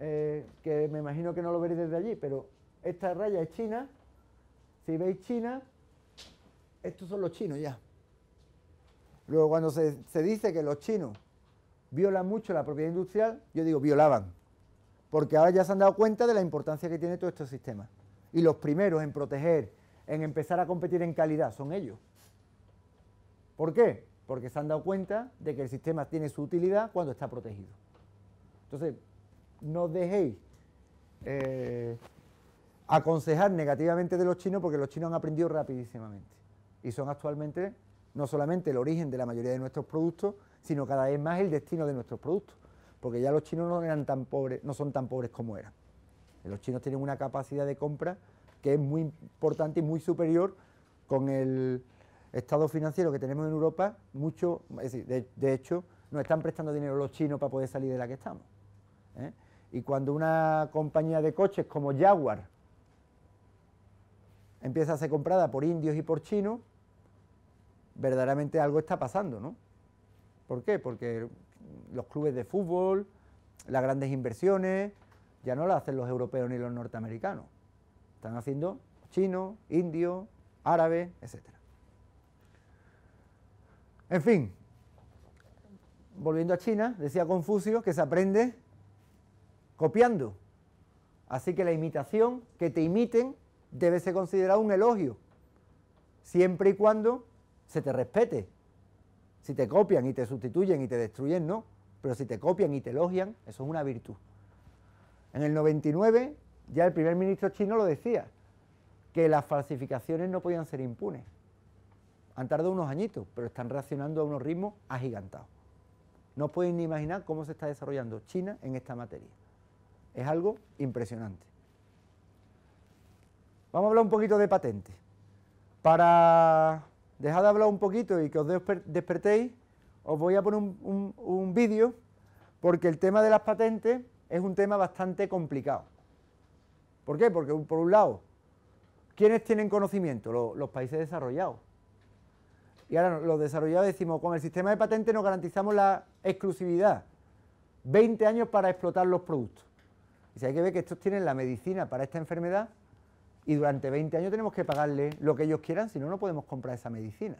eh, que me imagino que no lo veréis desde allí, pero esta raya es china, si veis China, estos son los chinos ya. Luego cuando se, se dice que los chinos violan mucho la propiedad industrial, yo digo violaban, porque ahora ya se han dado cuenta de la importancia que tiene todo este sistema. Y los primeros en proteger, en empezar a competir en calidad, son ellos. ¿Por qué? porque se han dado cuenta de que el sistema tiene su utilidad cuando está protegido. Entonces, no dejéis eh, aconsejar negativamente de los chinos porque los chinos han aprendido rapidísimamente y son actualmente no solamente el origen de la mayoría de nuestros productos, sino cada vez más el destino de nuestros productos, porque ya los chinos no eran tan pobres, no son tan pobres como eran. Los chinos tienen una capacidad de compra que es muy importante y muy superior con el Estado financiero que tenemos en Europa, mucho, es decir, de, hecho, nos están prestando dinero los chinos para poder salir de la que estamos. ¿eh? Y cuando una compañía de coches como Jaguar empieza a ser comprada por indios y por chinos, verdaderamente algo está pasando, ¿no? ¿Por qué? Porque los clubes de fútbol, las grandes inversiones, ya no las hacen los europeos ni los norteamericanos. Están haciendo chinos, indios, árabes, etcétera. En fin, volviendo a China, decía Confucio que se aprende copiando. Así que la imitación, que te imiten, debe ser considerada un elogio, siempre y cuando se te respete. Si te copian y te sustituyen y te destruyen, no, pero si te copian y te elogian, eso es una virtud. En el 99 ya el primer ministro chino lo decía, que las falsificaciones no podían ser impunes. Han tardado unos añitos, pero están reaccionando a unos ritmos agigantados. No pueden ni imaginar cómo se está desarrollando China en esta materia. Es algo impresionante. Vamos a hablar un poquito de patentes. Para dejar de hablar un poquito y que os despertéis, os voy a poner un, vídeo porque el tema de las patentes es un tema bastante complicado. ¿Por qué? Porque por un lado, ¿quiénes tienen conocimiento? los países desarrollados. Y ahora los desarrolladores decimos, con el sistema de patente nos garantizamos la exclusividad. 20 años para explotar los productos. Y si hay que ver que estos tienen la medicina para esta enfermedad y durante 20 años tenemos que pagarle lo que ellos quieran, si no, no podemos comprar esa medicina.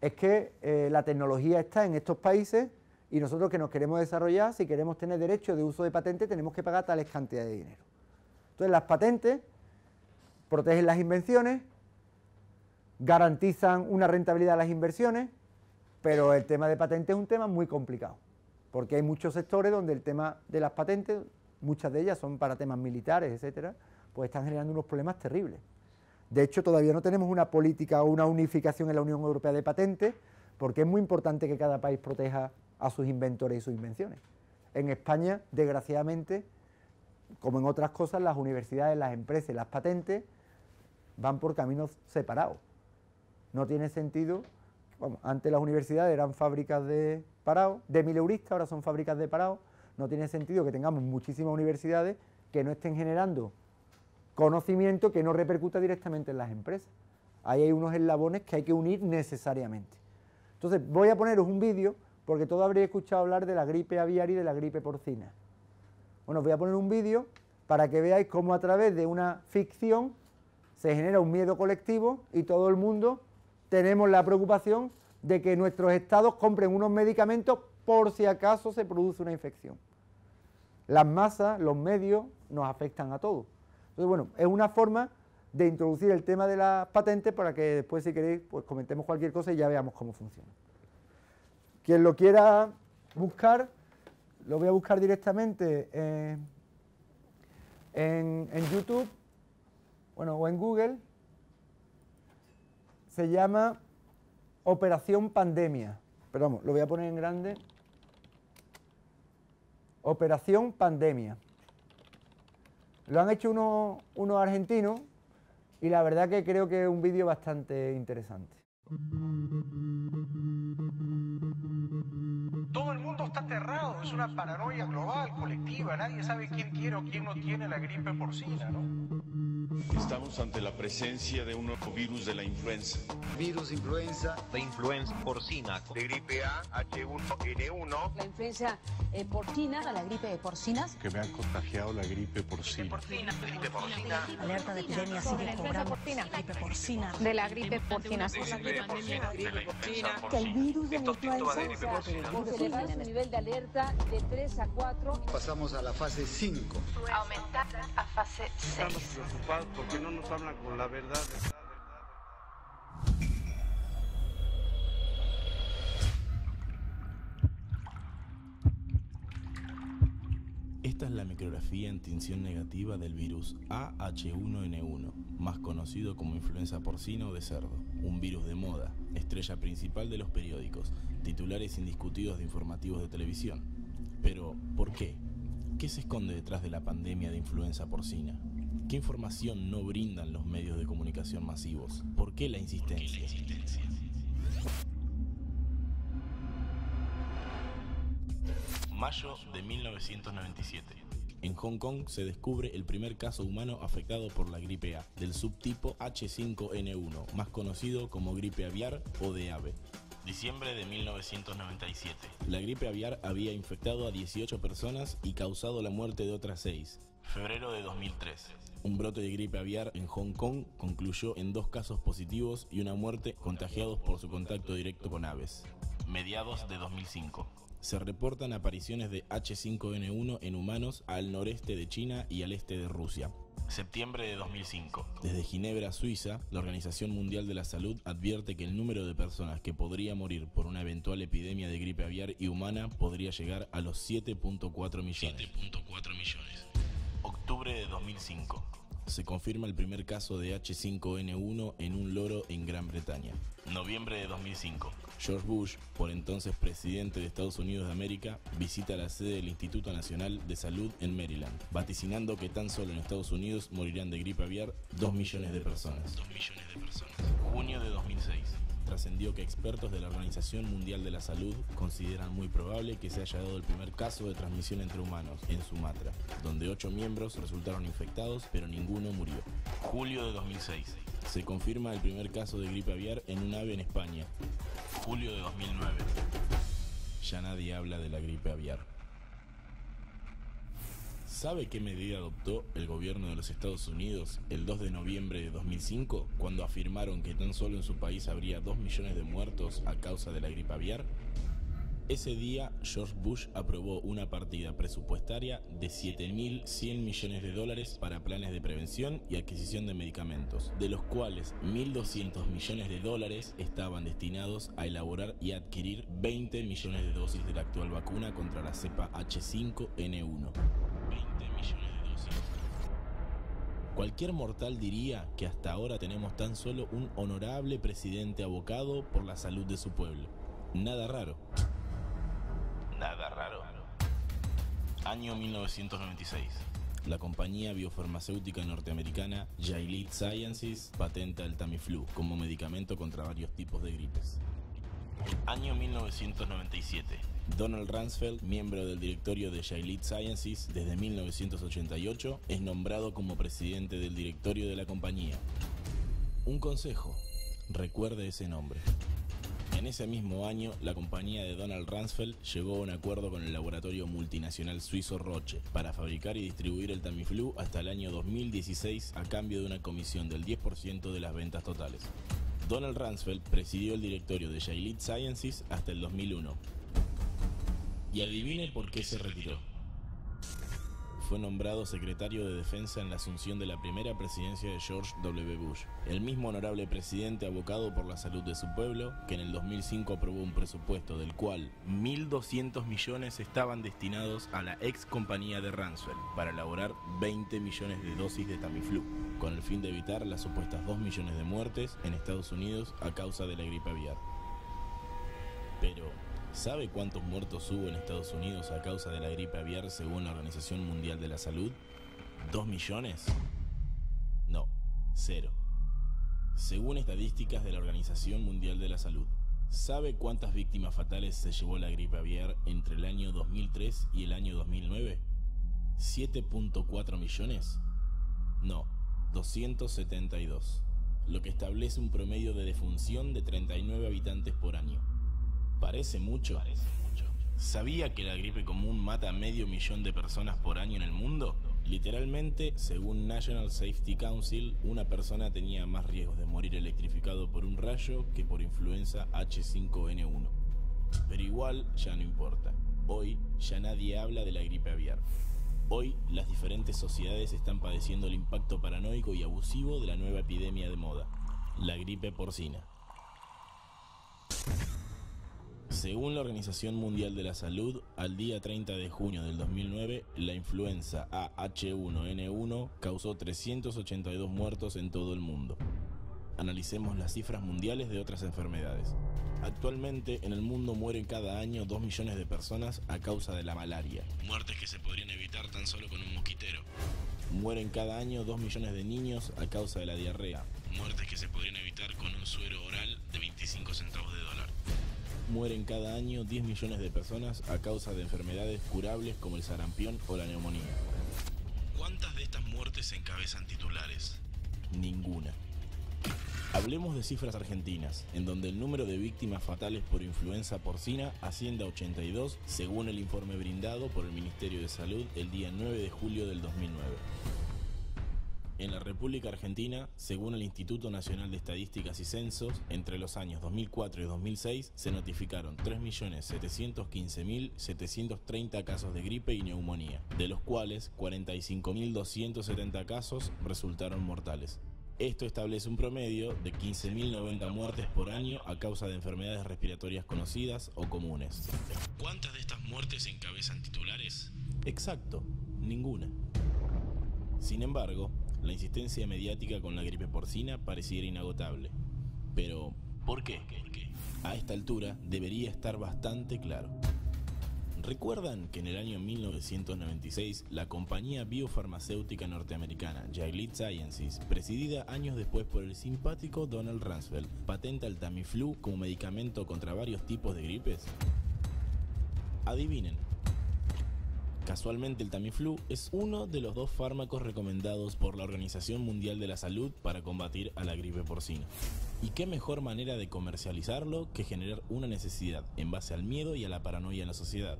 Es que eh, la tecnología está en estos países y nosotros que nos queremos desarrollar, si queremos tener derecho de uso de patente, tenemos que pagar tales cantidades de dinero. Entonces las patentes protegen las invenciones, garantizan una rentabilidad a las inversiones, pero el tema de patentes es un tema muy complicado, porque hay muchos sectores donde el tema de las patentes, muchas de ellas son para temas militares, etcétera, pues están generando unos problemas terribles. De hecho, todavía no tenemos una política o una unificación en la Unión Europea de patentes, porque es muy importante que cada país proteja a sus inventores y sus invenciones. En España, desgraciadamente, como en otras cosas, las universidades, las empresas y las patentes van por caminos separados. No tiene sentido. antes las universidades eran fábricas de parados, de mileuristas, ahora son fábricas de parado. No tiene sentido que tengamos muchísimas universidades que no estén generando conocimiento que no repercuta directamente en las empresas. Ahí hay unos eslabones que hay que unir necesariamente. Entonces, voy a poneros un vídeo porque todo habréis escuchado hablar de la gripe aviar y de la gripe porcina. Bueno, os voy a poner un vídeo para que veáis cómo a través de una ficción se genera un miedo colectivo y todo el mundo tenemos la preocupación de que nuestros estados compren unos medicamentos por si acaso se produce una infección. Las masas, los medios, nos afectan a todos. Entonces, bueno, es una forma de introducir el tema de las patentes para que después, si queréis, pues comentemos cualquier cosa y ya veamos cómo funciona. Quien lo quiera buscar, lo voy a buscar directamente en, YouTube, bueno, o en Google se llama Operación Pandemia. Pero lo voy a poner en grande. Operación Pandemia. Lo han hecho unos, unos argentinos y la verdad que creo que es un vídeo bastante interesante. Todo el mundo está aterrado, es una paranoia global, colectiva, nadie sabe quién quiere o quién no tiene la gripe porcina, ¿no? Estamos ante la presencia de un nuevo virus de la influenza. Virus influenza. De influenza porcina. De gripe A, H1N1. La influenza eh, porcina, la gripe de porcinas. Que me han contagiado la gripe porcina. Gripe porcina. Alerta de epidemia sigue Gripe porcina. De la gripe porcina. De la gripe porcina. De la gripe porcina. Que el virus de la influenza eleva nivel de alerta de 3 a 4. Pasamos a la fase 5. Aumentar a fase 6. Estamos preocupados porque no nos hablan con la verdad. La verdad, la verdad. Esta es la micrografía en tinción negativa del virus AH1N1, más conocido como influenza porcina o de cerdo, un virus de moda, estrella principal de los periódicos, titulares indiscutidos de informativos de televisión. Pero, ¿por qué? ¿Qué se esconde detrás de la pandemia de influenza porcina? ¿Qué información no brindan los medios de comunicación masivos? ¿Por qué la insistencia? ¿Por qué la Mayo de 1997. En Hong Kong se descubre el primer caso humano afectado por la gripe A, del subtipo H5N1, más conocido como gripe aviar o de ave. Diciembre de 1997. La gripe aviar había infectado a 18 personas y causado la muerte de otras 6. Febrero de 2003. Un brote de gripe aviar en Hong Kong concluyó en dos casos positivos y una muerte contagiados por su contacto directo con aves. Mediados de 2005 se reportan apariciones de H5N1 en humanos al noreste de China y al este de Rusia. Septiembre de 2005. Desde Ginebra, Suiza, la Organización Mundial de la Salud advierte que el número de personas que podría morir por una eventual epidemia de gripe aviar y humana podría llegar a los 7.4 millones. 7.4 millones. Octubre de 2005 se confirma el primer caso de H5N1 en un loro en Gran Bretaña. Noviembre de 2005. George Bush, por entonces presidente de Estados Unidos de América, visita la sede del Instituto Nacional de Salud en Maryland, vaticinando que tan solo en Estados Unidos morirán de gripe aviar 2 millones de personas. 2 millones de personas. Junio de 2006 trascendió que expertos de la Organización Mundial de la Salud consideran muy probable que se haya dado el primer caso de transmisión entre humanos en Sumatra, donde ocho miembros resultaron infectados, pero ninguno murió. Julio de 2006. Se confirma el primer caso de gripe aviar en un ave en España. Julio de 2009. Ya nadie habla de la gripe aviar. ¿Sabe qué medida adoptó el gobierno de los Estados Unidos el 2 de noviembre de 2005 cuando afirmaron que tan solo en su país habría 2 millones de muertos a causa de la gripe aviar? Ese día, George Bush aprobó una partida presupuestaria de 7.100 millones de dólares para planes de prevención y adquisición de medicamentos, de los cuales 1.200 millones de dólares estaban destinados a elaborar y adquirir 20 millones de dosis de la actual vacuna contra la cepa H5N1. Cualquier mortal diría que hasta ahora tenemos tan solo un honorable presidente abocado por la salud de su pueblo. Nada raro nada raro. Año 1996. La compañía biofarmacéutica norteamericana Gilead Sciences patenta el Tamiflu como medicamento contra varios tipos de gripes. Año 1997. Donald Ransfeld, miembro del directorio de Gilead Sciences desde 1988, es nombrado como presidente del directorio de la compañía. Un consejo, recuerde ese nombre. En ese mismo año, la compañía de Donald Ransfeld llegó a un acuerdo con el laboratorio multinacional suizo Roche para fabricar y distribuir el Tamiflu hasta el año 2016 a cambio de una comisión del 10% de las ventas totales. Donald Ransfeld presidió el directorio de Jailit Sciences hasta el 2001. Y adivine por qué se retiró fue nombrado secretario de Defensa en la asunción de la primera presidencia de George W. Bush, el mismo honorable presidente abocado por la salud de su pueblo, que en el 2005 aprobó un presupuesto del cual 1.200 millones estaban destinados a la ex compañía de Ranswell para elaborar 20 millones de dosis de Tamiflu, con el fin de evitar las supuestas 2 millones de muertes en Estados Unidos a causa de la gripe aviar. Pero, ¿Sabe cuántos muertos hubo en Estados Unidos a causa de la gripe aviar según la Organización Mundial de la Salud? ¿Dos millones? No, cero. Según estadísticas de la Organización Mundial de la Salud, ¿sabe cuántas víctimas fatales se llevó la gripe aviar entre el año 2003 y el año 2009? ¿7.4 millones? No, 272, lo que establece un promedio de defunción de 39 habitantes por año. Parece mucho. ¿Sabía que la gripe común mata a medio millón de personas por año en el mundo? Literalmente, según National Safety Council, una persona tenía más riesgos de morir electrificado por un rayo que por influenza H5N1. Pero igual ya no importa. Hoy ya nadie habla de la gripe aviar. Hoy las diferentes sociedades están padeciendo el impacto paranoico y abusivo de la nueva epidemia de moda, la gripe porcina. Según la Organización Mundial de la Salud, al día 30 de junio del 2009, la influenza AH1N1 causó 382 muertos en todo el mundo. Analicemos las cifras mundiales de otras enfermedades. Actualmente en el mundo mueren cada año 2 millones de personas a causa de la malaria. Muertes que se podrían evitar tan solo con un mosquitero. Mueren cada año 2 millones de niños a causa de la diarrea. Muertes que se podrían evitar con un suero oral de 25 centavos de dólar mueren cada año 10 millones de personas a causa de enfermedades curables como el sarampión o la neumonía. ¿Cuántas de estas muertes encabezan titulares? Ninguna. Hablemos de cifras argentinas, en donde el número de víctimas fatales por influenza porcina asciende a 82, según el informe brindado por el Ministerio de Salud el día 9 de julio del 2009. En la República Argentina, según el Instituto Nacional de Estadísticas y Censos, entre los años 2004 y 2006 se notificaron 3.715.730 casos de gripe y neumonía, de los cuales 45.270 casos resultaron mortales. Esto establece un promedio de 15.090 muertes por año a causa de enfermedades respiratorias conocidas o comunes. ¿Cuántas de estas muertes encabezan titulares? Exacto, ninguna. Sin embargo, la insistencia mediática con la gripe porcina pareciera inagotable. Pero, ¿por qué? A esta altura debería estar bastante claro. ¿Recuerdan que en el año 1996 la compañía biofarmacéutica norteamericana Gilead Sciences, presidida años después por el simpático Donald Rumsfeld, patenta el Tamiflu como medicamento contra varios tipos de gripes? Adivinen, Casualmente el Tamiflu es uno de los dos fármacos recomendados por la Organización Mundial de la Salud para combatir a la gripe porcina. ¿Y qué mejor manera de comercializarlo que generar una necesidad en base al miedo y a la paranoia en la sociedad?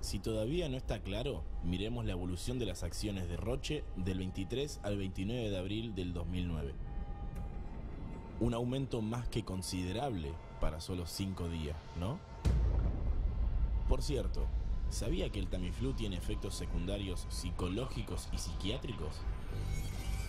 Si todavía no está claro, miremos la evolución de las acciones de Roche del 23 al 29 de abril del 2009. Un aumento más que considerable para solo 5 días, ¿no? Por cierto, ¿Sabía que el Tamiflu tiene efectos secundarios psicológicos y psiquiátricos?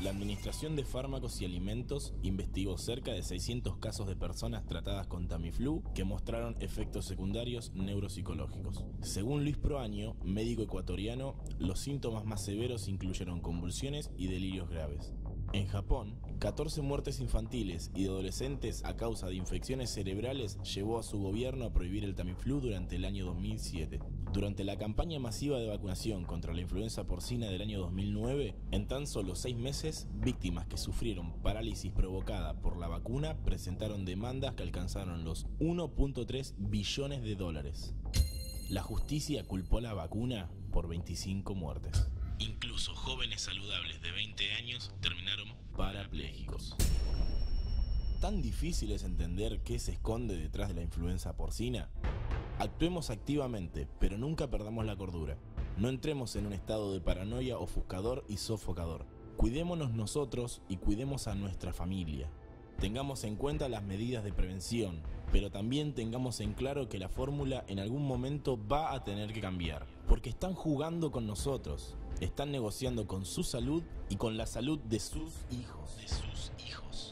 La Administración de Fármacos y Alimentos investigó cerca de 600 casos de personas tratadas con Tamiflu que mostraron efectos secundarios neuropsicológicos. Según Luis Proaño, médico ecuatoriano, los síntomas más severos incluyeron convulsiones y delirios graves. En Japón, 14 muertes infantiles y de adolescentes a causa de infecciones cerebrales llevó a su gobierno a prohibir el Tamiflu durante el año 2007. Durante la campaña masiva de vacunación contra la influenza porcina del año 2009, en tan solo seis meses, víctimas que sufrieron parálisis provocada por la vacuna presentaron demandas que alcanzaron los 1.3 billones de dólares. La justicia culpó a la vacuna por 25 muertes. Incluso jóvenes saludables de 20 años terminaron parapléjicos. ¿Tan difícil es entender qué se esconde detrás de la influenza porcina? Actuemos activamente, pero nunca perdamos la cordura. No entremos en un estado de paranoia ofuscador y sofocador. Cuidémonos nosotros y cuidemos a nuestra familia. Tengamos en cuenta las medidas de prevención, pero también tengamos en claro que la fórmula en algún momento va a tener que cambiar, porque están jugando con nosotros están negociando con su salud y con la salud de sus hijos. De sus hijos.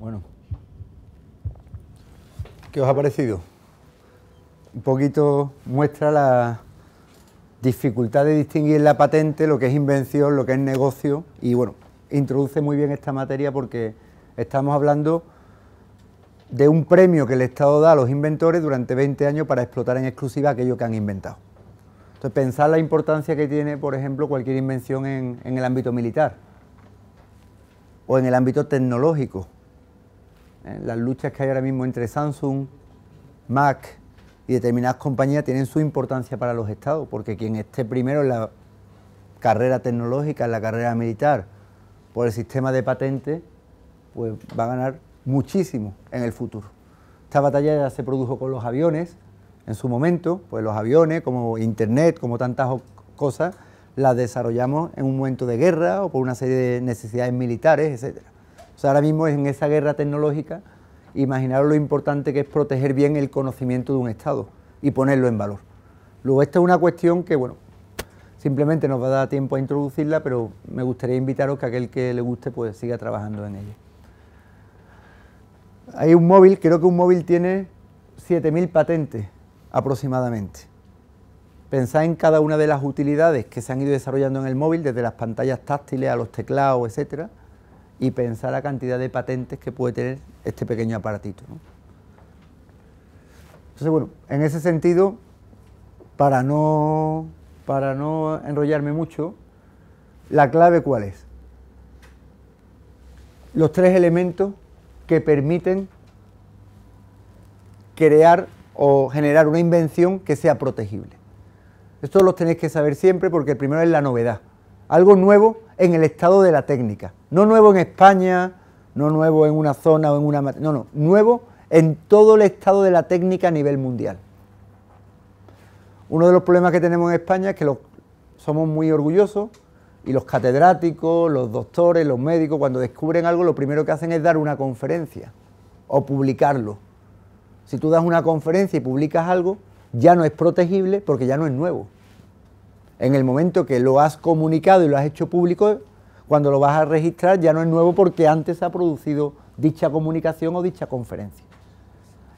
Bueno, ¿qué os ha parecido? Un poquito muestra la dificultad de distinguir la patente, lo que es invención, lo que es negocio, y bueno, introduce muy bien esta materia porque Estamos hablando de un premio que el Estado da a los inventores durante 20 años para explotar en exclusiva aquello que han inventado. Entonces, pensar la importancia que tiene, por ejemplo, cualquier invención en, en el ámbito militar o en el ámbito tecnológico. Eh, las luchas que hay ahora mismo entre Samsung, Mac y determinadas compañías tienen su importancia para los estados, porque quien esté primero en la carrera tecnológica, en la carrera militar, por el sistema de patentes, pues va a ganar muchísimo en el futuro. Esta batalla ya se produjo con los aviones en su momento, pues los aviones, como Internet, como tantas cosas, las desarrollamos en un momento de guerra o por una serie de necesidades militares, etc. O sea, ahora mismo es en esa guerra tecnológica, imaginaros lo importante que es proteger bien el conocimiento de un Estado y ponerlo en valor. Luego, esta es una cuestión que, bueno, simplemente nos va a dar tiempo a introducirla, pero me gustaría invitaros que aquel que le guste pues siga trabajando en ella. Hay un móvil, creo que un móvil tiene 7.000 patentes aproximadamente. Pensad en cada una de las utilidades que se han ido desarrollando en el móvil, desde las pantallas táctiles a los teclados, etcétera, y pensar la cantidad de patentes que puede tener este pequeño aparatito. Entonces, bueno, en ese sentido, para no, para no enrollarme mucho, ¿la clave cuál es? Los tres elementos que permiten crear o generar una invención que sea protegible. Esto lo tenéis que saber siempre porque el primero es la novedad. Algo nuevo en el estado de la técnica. No nuevo en España, no nuevo en una zona o en una... No, no, nuevo en todo el estado de la técnica a nivel mundial. Uno de los problemas que tenemos en España es que somos muy orgullosos y los catedráticos, los doctores, los médicos, cuando descubren algo, lo primero que hacen es dar una conferencia o publicarlo. Si tú das una conferencia y publicas algo, ya no es protegible porque ya no es nuevo. En el momento que lo has comunicado y lo has hecho público, cuando lo vas a registrar ya no es nuevo porque antes ha producido dicha comunicación o dicha conferencia.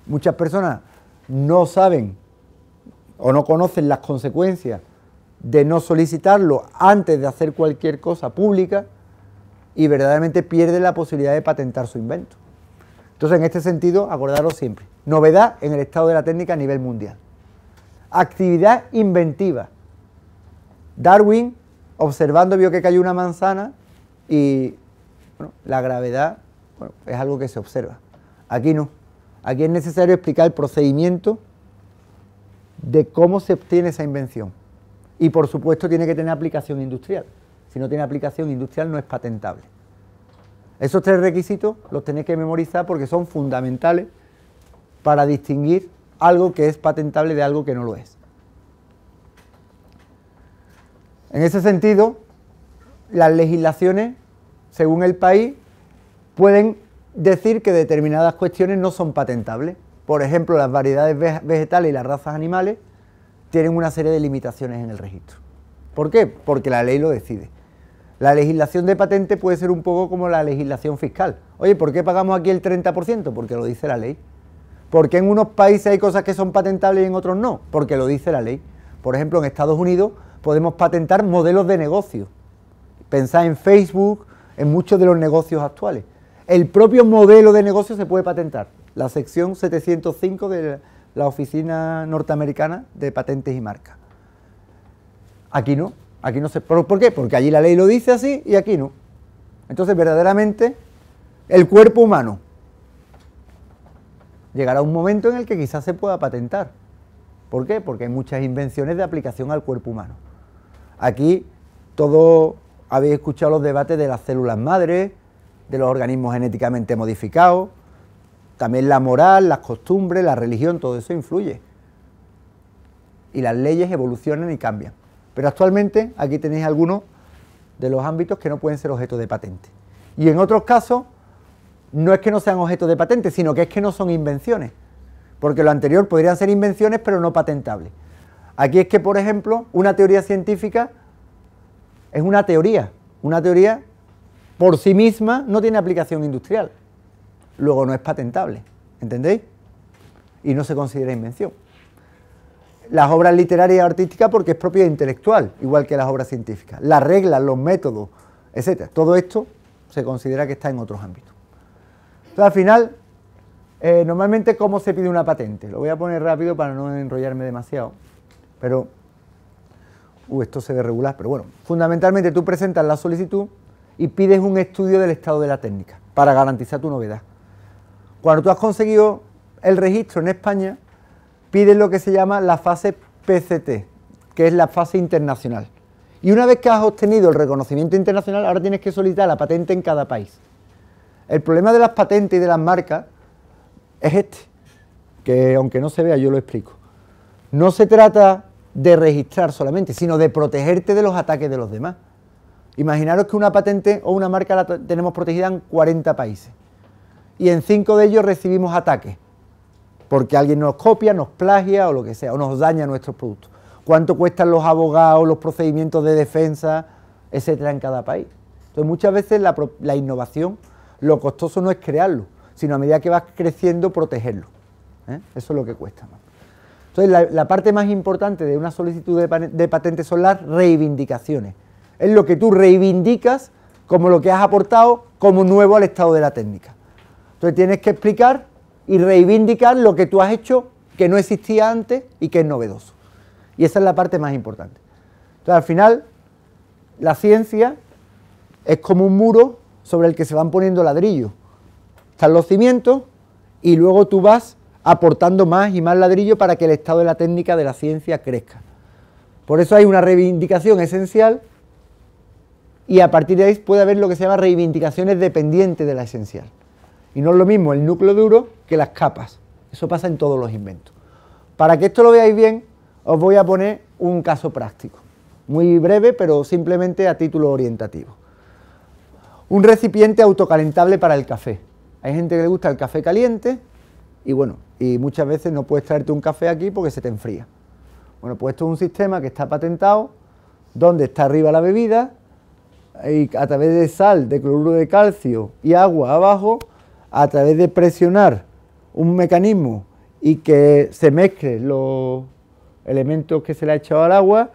Muchas personas no saben o no conocen las consecuencias de no solicitarlo antes de hacer cualquier cosa pública y verdaderamente pierde la posibilidad de patentar su invento. Entonces, en este sentido, acordaros siempre, novedad en el estado de la técnica a nivel mundial. Actividad inventiva. Darwin, observando, vio que cayó una manzana y la gravedad es algo que se observa. Aquí no. Aquí es necesario explicar el procedimiento de cómo se obtiene esa invención y por supuesto tiene que tener aplicación industrial. Si no tiene aplicación industrial no es patentable. Esos tres requisitos los tenéis que memorizar porque son fundamentales para distinguir algo que es patentable de algo que no lo es. En ese sentido, las legislaciones, según el país, pueden decir que determinadas cuestiones no son patentables. Por ejemplo, las variedades vegetales y las razas animales tienen una serie de limitaciones en el registro. ¿Por qué? Porque la ley lo decide. La legislación de patente puede ser un poco como la legislación fiscal. Oye, ¿por qué pagamos aquí el 30%? Porque lo dice la ley. ¿Por qué en unos países hay cosas que son patentables y en otros no? Porque lo dice la ley. Por ejemplo, en Estados Unidos podemos patentar modelos de negocio. Pensad en Facebook, en muchos de los negocios actuales. El propio modelo de negocio se puede patentar. La sección 705 de la la Oficina Norteamericana de Patentes y Marcas. Aquí no, aquí no se... ¿Por qué? Porque allí la ley lo dice así y aquí no. Entonces, verdaderamente, el cuerpo humano llegará un momento en el que quizás se pueda patentar. ¿Por qué? Porque hay muchas invenciones de aplicación al cuerpo humano. Aquí todo habéis escuchado los debates de las células madres, de los organismos genéticamente modificados, también la moral, las costumbres, la religión, todo eso influye. Y las leyes evolucionan y cambian. Pero actualmente aquí tenéis algunos de los ámbitos que no pueden ser objeto de patente. Y en otros casos, no es que no sean objeto de patente, sino que es que no son invenciones. Porque lo anterior podrían ser invenciones, pero no patentables. Aquí es que, por ejemplo, una teoría científica es una teoría. Una teoría por sí misma no tiene aplicación industrial luego no es patentable, ¿entendéis? Y no se considera invención. Las obras literarias y artísticas porque es propiedad intelectual, igual que las obras científicas. Las reglas, los métodos, etcétera. Todo esto se considera que está en otros ámbitos. Entonces, al final, eh, normalmente, ¿cómo se pide una patente? Lo voy a poner rápido para no enrollarme demasiado. Pero, uh, esto se debe regular, pero bueno. Fundamentalmente, tú presentas la solicitud y pides un estudio del estado de la técnica para garantizar tu novedad. Cuando tú has conseguido el registro en España, pides lo que se llama la fase PCT, que es la fase internacional. Y una vez que has obtenido el reconocimiento internacional, ahora tienes que solicitar la patente en cada país. El problema de las patentes y de las marcas es este, que aunque no se vea, yo lo explico. No se trata de registrar solamente, sino de protegerte de los ataques de los demás. Imaginaros que una patente o una marca la tenemos protegida en 40 países y en cinco de ellos recibimos ataques, porque alguien nos copia, nos plagia o lo que sea, o nos daña nuestros productos. ¿Cuánto cuestan los abogados, los procedimientos de defensa, etcétera, en cada país? Entonces, muchas veces la, innovación, lo costoso no es crearlo, sino a medida que vas creciendo, protegerlo. ¿eh? Eso es lo que cuesta Entonces, la, parte más importante de una solicitud de, de patente son las reivindicaciones. Es lo que tú reivindicas como lo que has aportado como nuevo al estado de la técnica. Entonces tienes que explicar y reivindicar lo que tú has hecho que no existía antes y que es novedoso. Y esa es la parte más importante. Entonces al final, la ciencia es como un muro sobre el que se van poniendo ladrillos. Están los cimientos y luego tú vas aportando más y más ladrillo para que el estado de la técnica de la ciencia crezca. Por eso hay una reivindicación esencial y a partir de ahí puede haber lo que se llama reivindicaciones dependientes de la esencial. Y no es lo mismo el núcleo duro que las capas. Eso pasa en todos los inventos. Para que esto lo veáis bien, os voy a poner un caso práctico. Muy breve, pero simplemente a título orientativo. Un recipiente autocalentable para el café. Hay gente que le gusta el café caliente y bueno, y muchas veces no puedes traerte un café aquí porque se te enfría. Bueno, pues esto es un sistema que está patentado, donde está arriba la bebida y a través de sal, de cloruro de calcio y agua abajo a través de presionar un mecanismo y que se mezcle los elementos que se le ha echado al agua,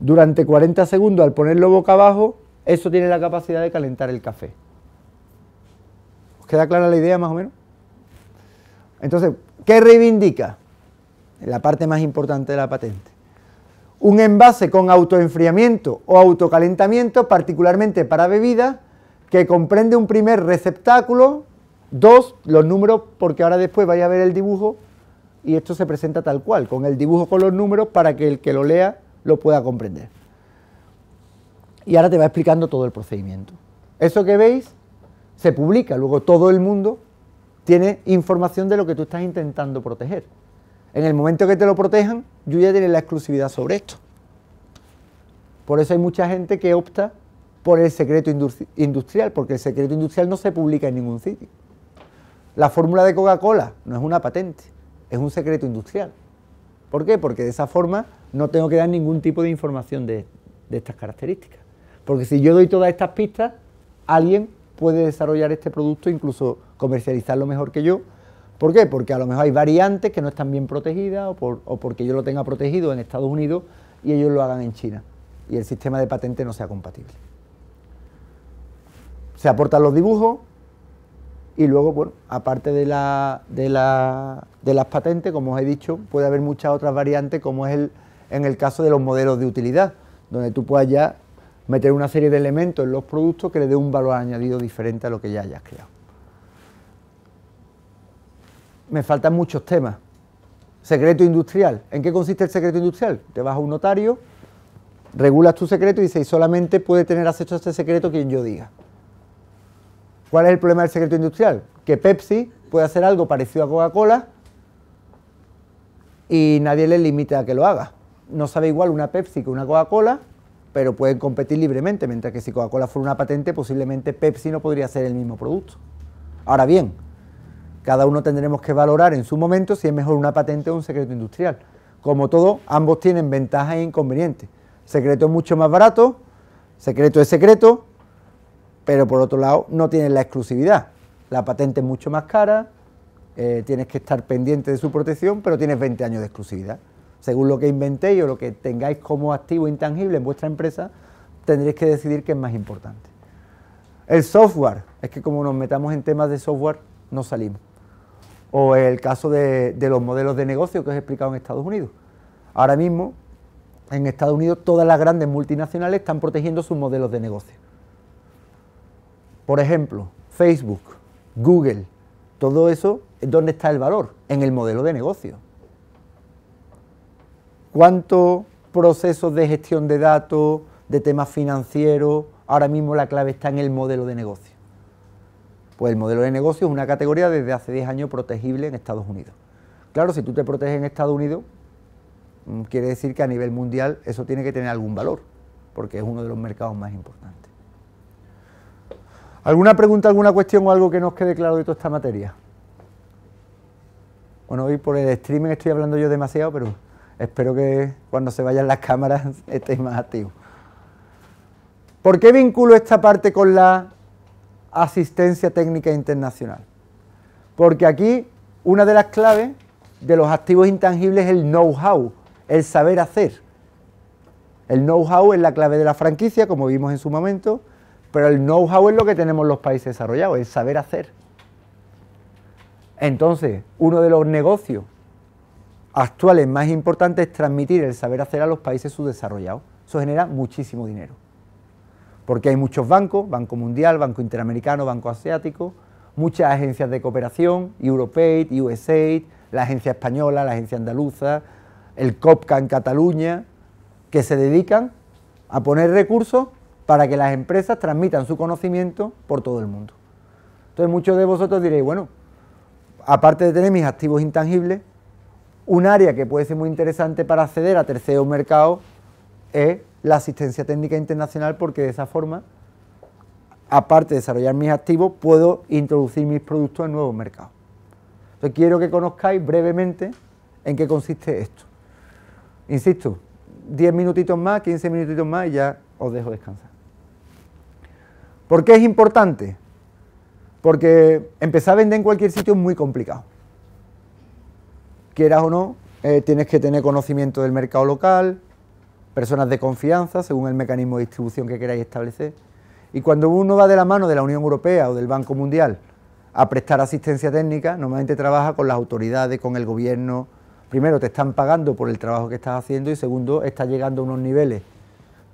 durante 40 segundos al ponerlo boca abajo, eso tiene la capacidad de calentar el café. ¿Os queda clara la idea más o menos? Entonces, ¿qué reivindica? La parte más importante de la patente. Un envase con autoenfriamiento o autocalentamiento, particularmente para bebidas, que comprende un primer receptáculo Dos, los números, porque ahora después vaya a ver el dibujo y esto se presenta tal cual, con el dibujo con los números para que el que lo lea lo pueda comprender. Y ahora te va explicando todo el procedimiento. Eso que veis se publica, luego todo el mundo tiene información de lo que tú estás intentando proteger. En el momento que te lo protejan, yo ya tiene la exclusividad sobre esto. Por eso hay mucha gente que opta por el secreto industrial, porque el secreto industrial no se publica en ningún sitio. La fórmula de Coca-Cola no es una patente, es un secreto industrial. ¿Por qué? Porque de esa forma no tengo que dar ningún tipo de información de, estas características. Porque si yo doy todas estas pistas, alguien puede desarrollar este producto, incluso comercializarlo mejor que yo. ¿Por qué? Porque a lo mejor hay variantes que no están bien protegidas o, o porque yo lo tenga protegido en Estados Unidos y ellos lo hagan en China y el sistema de patente no sea compatible. Se aportan los dibujos, y luego, bueno, aparte de, de, las patentes, como os he dicho, puede haber muchas otras variantes, como es el, en el caso de los modelos de utilidad, donde tú puedas ya meter una serie de elementos en los productos que le dé un valor añadido diferente a lo que ya hayas creado. Me faltan muchos temas. Secreto industrial. ¿En qué consiste el secreto industrial? Te vas a un notario, regulas tu secreto y dices, solamente puede tener acceso a este secreto quien yo diga. ¿Cuál es el problema del secreto industrial? Que Pepsi puede hacer algo parecido a Coca-Cola y nadie le limita a que lo haga. No sabe igual una Pepsi que una Coca-Cola, pero pueden competir libremente, mientras que si Coca-Cola fuera una patente, posiblemente Pepsi no podría ser el mismo producto. Ahora bien, cada uno tendremos que valorar en su momento si es mejor una patente o un secreto industrial. Como todo, ambos tienen ventajas e inconvenientes. Secreto es mucho más barato, secreto es secreto, pero por otro lado no tienes la exclusividad. La patente es mucho más cara, eh, tienes que estar pendiente de su protección, pero tienes 20 años de exclusividad. Según lo que inventéis o lo que tengáis como activo intangible en vuestra empresa, tendréis que decidir qué es más importante. El software, es que como nos metamos en temas de software, no salimos. O el caso de, de los modelos de negocio que os he explicado en Estados Unidos. Ahora mismo, en Estados Unidos, todas las grandes multinacionales están protegiendo sus modelos de negocio por ejemplo, Facebook, Google, todo eso, ¿dónde está el valor? En el modelo de negocio. ¿Cuántos procesos de gestión de datos, de temas financieros? Ahora mismo la clave está en el modelo de negocio. Pues el modelo de negocio es una categoría desde hace 10 años protegible en Estados Unidos. Claro, si tú te proteges en Estados Unidos, mm, quiere decir que a nivel mundial eso tiene que tener algún valor, porque es uno de los mercados más importantes. ¿Alguna pregunta, alguna cuestión o algo que nos quede claro de toda esta materia? Bueno, hoy por el streaming estoy hablando yo demasiado, pero espero que cuando se vayan las cámaras estéis más activos. ¿Por qué vinculo esta parte con la asistencia técnica internacional? Porque aquí una de las claves de los activos intangibles es el know-how, el saber hacer. El know-how es la clave de la franquicia, como vimos en su momento, pero el know-how es lo que tenemos los países desarrollados, es saber hacer. Entonces, uno de los negocios actuales más importantes es transmitir el saber hacer a los países subdesarrollados. Eso genera muchísimo dinero. Porque hay muchos bancos, Banco Mundial, Banco Interamericano, Banco Asiático, muchas agencias de cooperación, Aid, USAID, la agencia española, la agencia andaluza, el COPCA en Cataluña, que se dedican a poner recursos para que las empresas transmitan su conocimiento por todo el mundo. Entonces muchos de vosotros diréis, bueno, aparte de tener mis activos intangibles, un área que puede ser muy interesante para acceder a terceros mercados es la asistencia técnica internacional porque de esa forma, aparte de desarrollar mis activos, puedo introducir mis productos en nuevos mercados. Entonces quiero que conozcáis brevemente en qué consiste esto. Insisto, 10 minutitos más, 15 minutitos más y ya os dejo descansar. ¿Por qué es importante? Porque empezar a vender en cualquier sitio es muy complicado. Quieras o no, eh, tienes que tener conocimiento del mercado local, personas de confianza, según el mecanismo de distribución que queráis establecer. Y cuando uno va de la mano de la Unión Europea o del Banco Mundial a prestar asistencia técnica, normalmente trabaja con las autoridades, con el gobierno. Primero, te están pagando por el trabajo que estás haciendo y segundo, estás llegando a unos niveles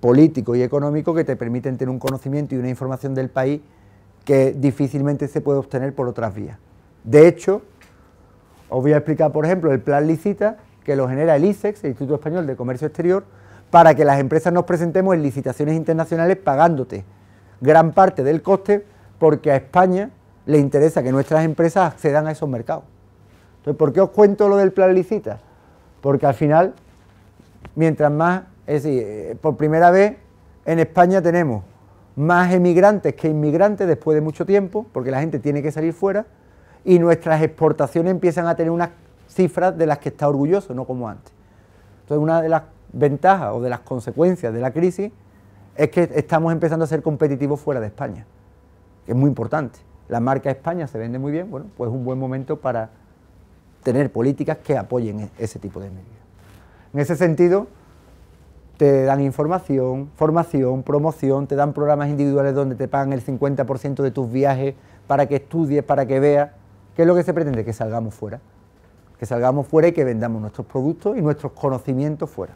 político y económico que te permiten tener un conocimiento y una información del país que difícilmente se puede obtener por otras vías. De hecho, os voy a explicar, por ejemplo, el plan licita que lo genera el ISEX, el Instituto Español de Comercio Exterior, para que las empresas nos presentemos en licitaciones internacionales pagándote gran parte del coste porque a España le interesa que nuestras empresas accedan a esos mercados. Entonces, ¿por qué os cuento lo del plan licita? Porque al final, mientras más es decir, eh, por primera vez en España tenemos más emigrantes que inmigrantes después de mucho tiempo, porque la gente tiene que salir fuera, y nuestras exportaciones empiezan a tener unas cifras de las que está orgulloso, no como antes. Entonces, una de las ventajas o de las consecuencias de la crisis es que estamos empezando a ser competitivos fuera de España, que es muy importante. La marca España se vende muy bien, bueno, pues es un buen momento para tener políticas que apoyen e-, ese tipo de medidas. En ese sentido, te dan información, formación, promoción, te dan programas individuales donde te pagan el 50% de tus viajes para que estudies, para que veas. ¿Qué es lo que se pretende? Que salgamos fuera. Que salgamos fuera y que vendamos nuestros productos y nuestros conocimientos fuera.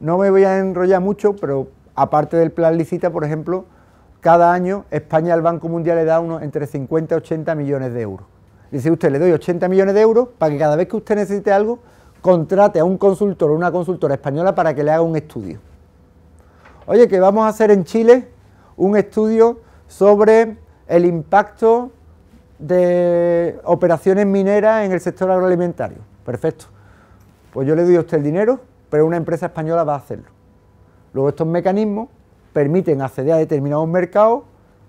No me voy a enrollar mucho, pero aparte del plan licita, por ejemplo, cada año España al Banco Mundial le da unos entre 50 y 80 millones de euros. Dice usted, le doy 80 millones de euros para que cada vez que usted necesite algo, contrate a un consultor o una consultora española para que le haga un estudio. Oye, que vamos a hacer en Chile un estudio sobre el impacto de operaciones mineras en el sector agroalimentario. Perfecto. Pues yo le doy a usted el dinero, pero una empresa española va a hacerlo. Luego estos mecanismos permiten acceder a determinados mercados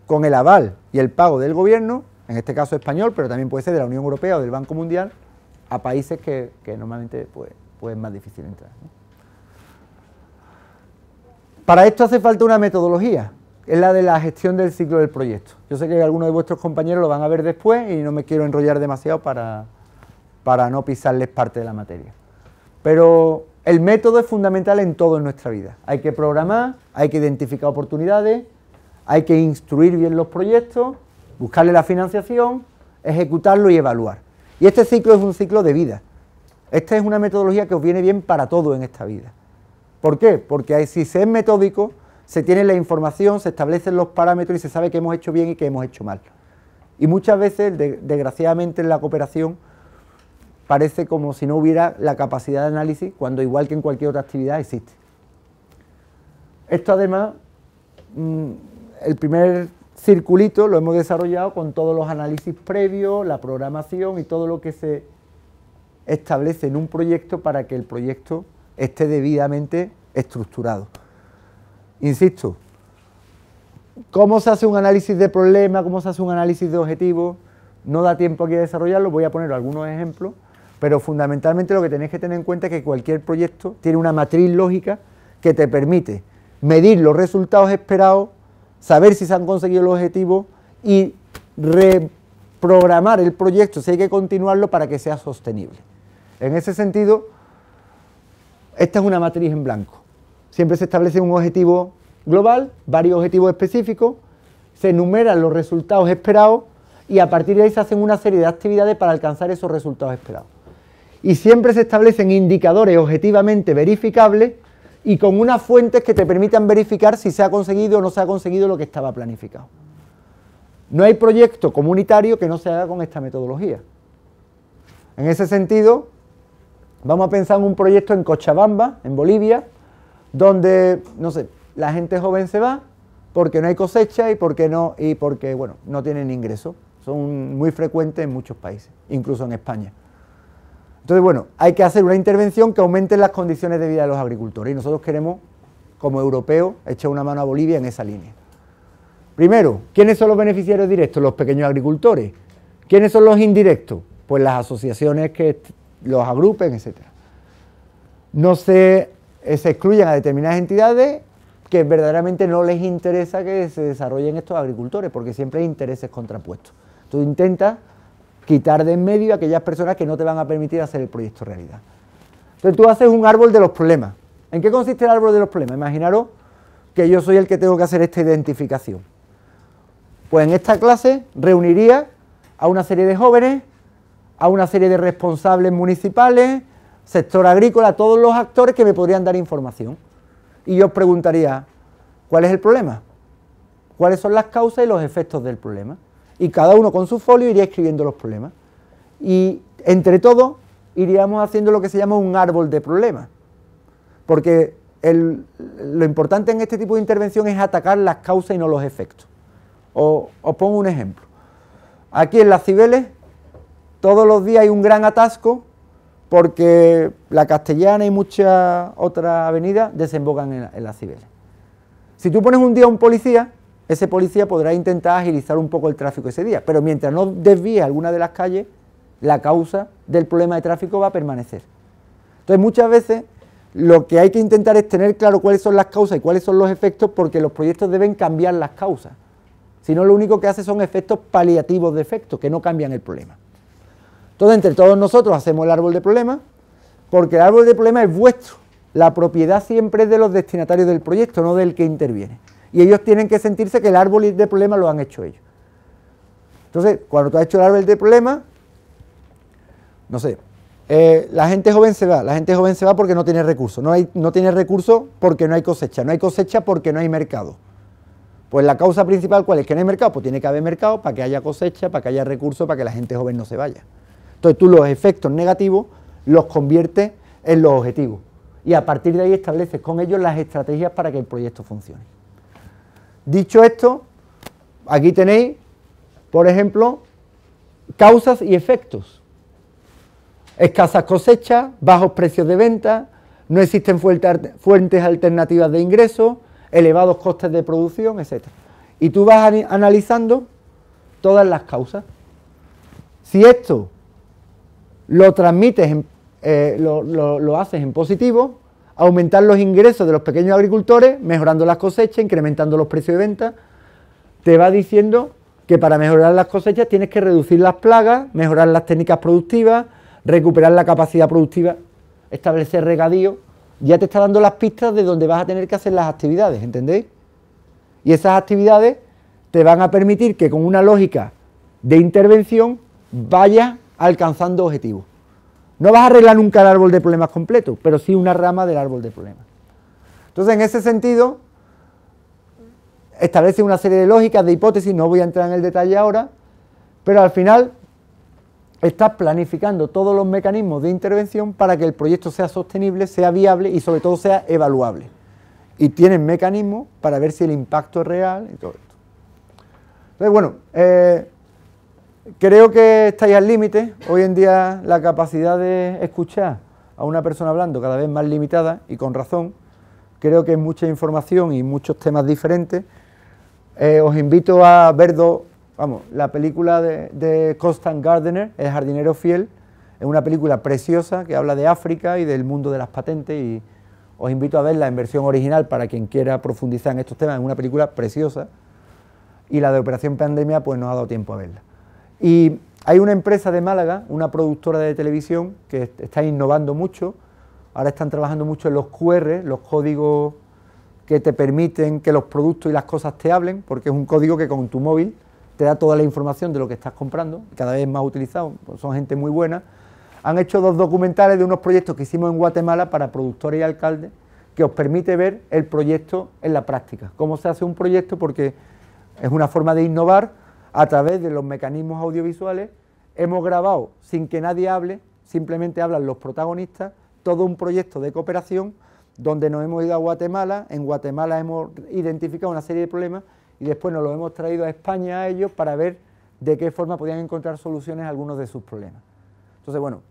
con el aval y el pago del gobierno, en este caso español, pero también puede ser de la Unión Europea o del Banco Mundial, a países que, normalmente pues, pues es más difícil entrar. Para esto hace falta una metodología, es la de la gestión del ciclo del proyecto. Yo sé que algunos de vuestros compañeros lo van a ver después y no me quiero enrollar demasiado para, para no pisarles parte de la materia. Pero el método es fundamental en todo en nuestra vida. Hay que programar, hay que identificar oportunidades, hay que instruir bien los proyectos, buscarle la financiación, ejecutarlo y evaluar. Y este ciclo es un ciclo de vida. Esta es una metodología que os viene bien para todo en esta vida. ¿Por qué? Porque si se es metódico, se tiene la información, se establecen los parámetros y se sabe qué hemos hecho bien y qué hemos hecho mal. Y muchas veces, desgraciadamente, en la cooperación parece como si no hubiera la capacidad de análisis, cuando igual que en cualquier otra actividad existe. Esto además, mm, el primer circulito lo hemos desarrollado con todos los análisis previos, la programación y todo lo que se establece en un proyecto para que el proyecto esté debidamente estructurado. Insisto, ¿cómo se hace un análisis de problema? ¿Cómo se hace un análisis de objetivo? No da tiempo aquí a desarrollarlo, voy a poner algunos ejemplos, pero fundamentalmente lo que tenéis que tener en cuenta es que cualquier proyecto tiene una matriz lógica que te permite medir los resultados esperados saber si se han conseguido el objetivo y reprogramar el proyecto, si hay que continuarlo para que sea sostenible. En ese sentido, esta es una matriz en blanco. Siempre se establece un objetivo global, varios objetivos específicos, se enumeran los resultados esperados y a partir de ahí se hacen una serie de actividades para alcanzar esos resultados esperados. Y siempre se establecen indicadores objetivamente verificables y con unas fuentes que te permitan verificar si se ha conseguido o no se ha conseguido lo que estaba planificado. No hay proyecto comunitario que no se haga con esta metodología. En ese sentido, vamos a pensar en un proyecto en Cochabamba, en Bolivia, donde, no sé, la gente joven se va porque no hay cosecha y porque no, y porque, bueno, no tienen ingreso. Son muy frecuentes en muchos países, incluso en España. Entonces, bueno, hay que hacer una intervención que aumente las condiciones de vida de los agricultores y nosotros queremos, como europeos, echar una mano a Bolivia en esa línea. Primero, ¿quiénes son los beneficiarios directos? Los pequeños agricultores. ¿Quiénes son los indirectos? Pues las asociaciones que los agrupen, etc. No eh, se, excluyan a determinadas entidades que verdaderamente no les interesa que se desarrollen estos agricultores, porque siempre hay intereses contrapuestos. Tú intentas quitar de en medio a aquellas personas que no te van a permitir hacer el proyecto realidad. Entonces tú haces un árbol de los problemas. ¿En qué consiste el árbol de los problemas? Imaginaros que yo soy el que tengo que hacer esta identificación. Pues en esta clase reuniría a una serie de jóvenes, a una serie de responsables municipales, sector agrícola, todos los actores que me podrían dar información. Y yo os preguntaría, ¿cuál es el problema? ¿Cuáles son las causas y los efectos del problema? y cada uno con su folio iría escribiendo los problemas. Y entre todos iríamos haciendo lo que se llama un árbol de problemas. Porque lo importante en este tipo de intervención es atacar las causas y no los efectos. O, os pongo un ejemplo. Aquí en las Cibeles todos los días hay un gran atasco porque la Castellana y muchas otras avenidas desembocan en, en las Cibeles. Si tú pones un día a un policía ese policía podrá intentar agilizar un poco el tráfico ese día, pero mientras no desvíe alguna de las calles, la causa del problema de tráfico va a permanecer. Entonces muchas veces lo que hay que intentar es tener claro cuáles son las causas y cuáles son los efectos porque los proyectos deben cambiar las causas. Si no, lo único que hace son efectos paliativos de efectos que no cambian el problema. Entonces, entre todos nosotros hacemos el árbol de problemas porque el árbol de problemas es vuestro. La propiedad siempre es de los destinatarios del proyecto, no del que interviene y ellos tienen que sentirse que el árbol de problema lo han hecho ellos. Entonces, cuando tú has hecho el árbol de problema, no sé, eh, la gente joven se va, la gente joven se va porque no tiene recursos, no, hay, no tiene recursos porque no hay cosecha, no hay cosecha porque no hay mercado. Pues la causa principal, ¿cuál es? Que no hay mercado, pues tiene que haber mercado para que haya cosecha, para que haya recursos, para que la gente joven no se vaya. Entonces tú los efectos negativos los conviertes en los objetivos y a partir de ahí estableces con ellos las estrategias para que el proyecto funcione. Dicho esto, aquí tenéis, por ejemplo, causas y efectos. Escasas cosechas, bajos precios de venta, no existen fuentes alternativas de ingresos, elevados costes de producción, etc. Y tú vas analizando todas las causas. Si esto lo transmites, eh, lo haces en positivo, aumentar los ingresos de los pequeños agricultores, mejorando las cosechas, incrementando los precios de venta. Te va diciendo que para mejorar las cosechas tienes que reducir las plagas, mejorar las técnicas productivas, recuperar la capacidad productiva, establecer regadío. Ya te está dando las pistas de dónde vas a tener que hacer las actividades, ¿entendéis? Y esas actividades te van a permitir que con una lógica de intervención vayas alcanzando objetivos. No vas a arreglar nunca el árbol de problemas completo, pero sí una rama del árbol de problemas. Entonces, en ese sentido, establece una serie de lógicas, de hipótesis, no voy a entrar en el detalle ahora, pero al final estás planificando todos los mecanismos de intervención para que el proyecto sea sostenible, sea viable y sobre todo sea evaluable. Y tienes mecanismos para ver si el impacto es real y todo esto. Entonces, bueno, eh, Creo que estáis al límite. Hoy en día la capacidad de escuchar a una persona hablando cada vez más limitada y con razón. Creo que es mucha información y muchos temas diferentes. Eh, os invito a ver vamos, la película de, de Constant Gardener, El jardinero fiel. Es una película preciosa que habla de África y del mundo de las patentes y os invito a verla en versión original para quien quiera profundizar en estos temas. Es una película preciosa y la de Operación Pandemia pues no ha dado tiempo a verla. Y hay una empresa de Málaga, una productora de televisión, que está innovando mucho. Ahora están trabajando mucho en los QR, los códigos que te permiten que los productos y las cosas te hablen, porque es un código que con tu móvil te da toda la información de lo que estás comprando, cada vez más utilizado, pues son gente muy buena. Han hecho dos documentales de unos proyectos que hicimos en Guatemala para productores y alcaldes, que os permite ver el proyecto en la práctica, cómo se hace un proyecto, porque es una forma de innovar a través de los mecanismos audiovisuales, hemos grabado sin que nadie hable, simplemente hablan los protagonistas, todo un proyecto de cooperación donde nos hemos ido a Guatemala, en Guatemala hemos identificado una serie de problemas y después nos los hemos traído a España a ellos para ver de qué forma podían encontrar soluciones a algunos de sus problemas. Entonces, bueno,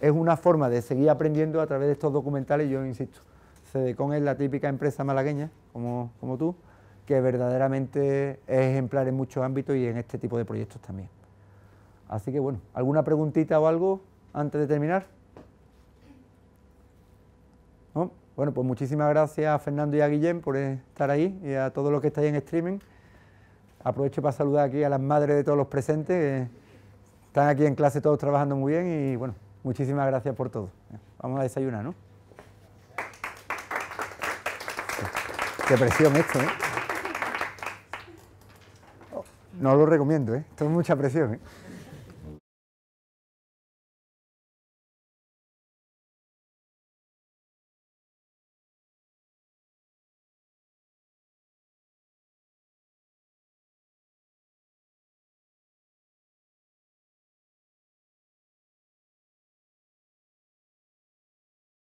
es una forma de seguir aprendiendo a través de estos documentales, yo insisto, Cedecon es la típica empresa malagueña, como, como tú, que verdaderamente es ejemplar en muchos ámbitos y en este tipo de proyectos también. Así que bueno, ¿alguna preguntita o algo antes de terminar? Bueno, pues muchísimas gracias a Fernando y a Guillén por estar ahí y a todos los que estáis en streaming. Aprovecho para saludar aquí a las madres de todos los presentes, que están aquí en clase todos trabajando muy bien y bueno, muchísimas gracias por todo. Vamos a desayunar, ¿no? Qué presión esto, ¿eh? No lo recomiendo, ¿eh? Esto mucha presión. ¿eh?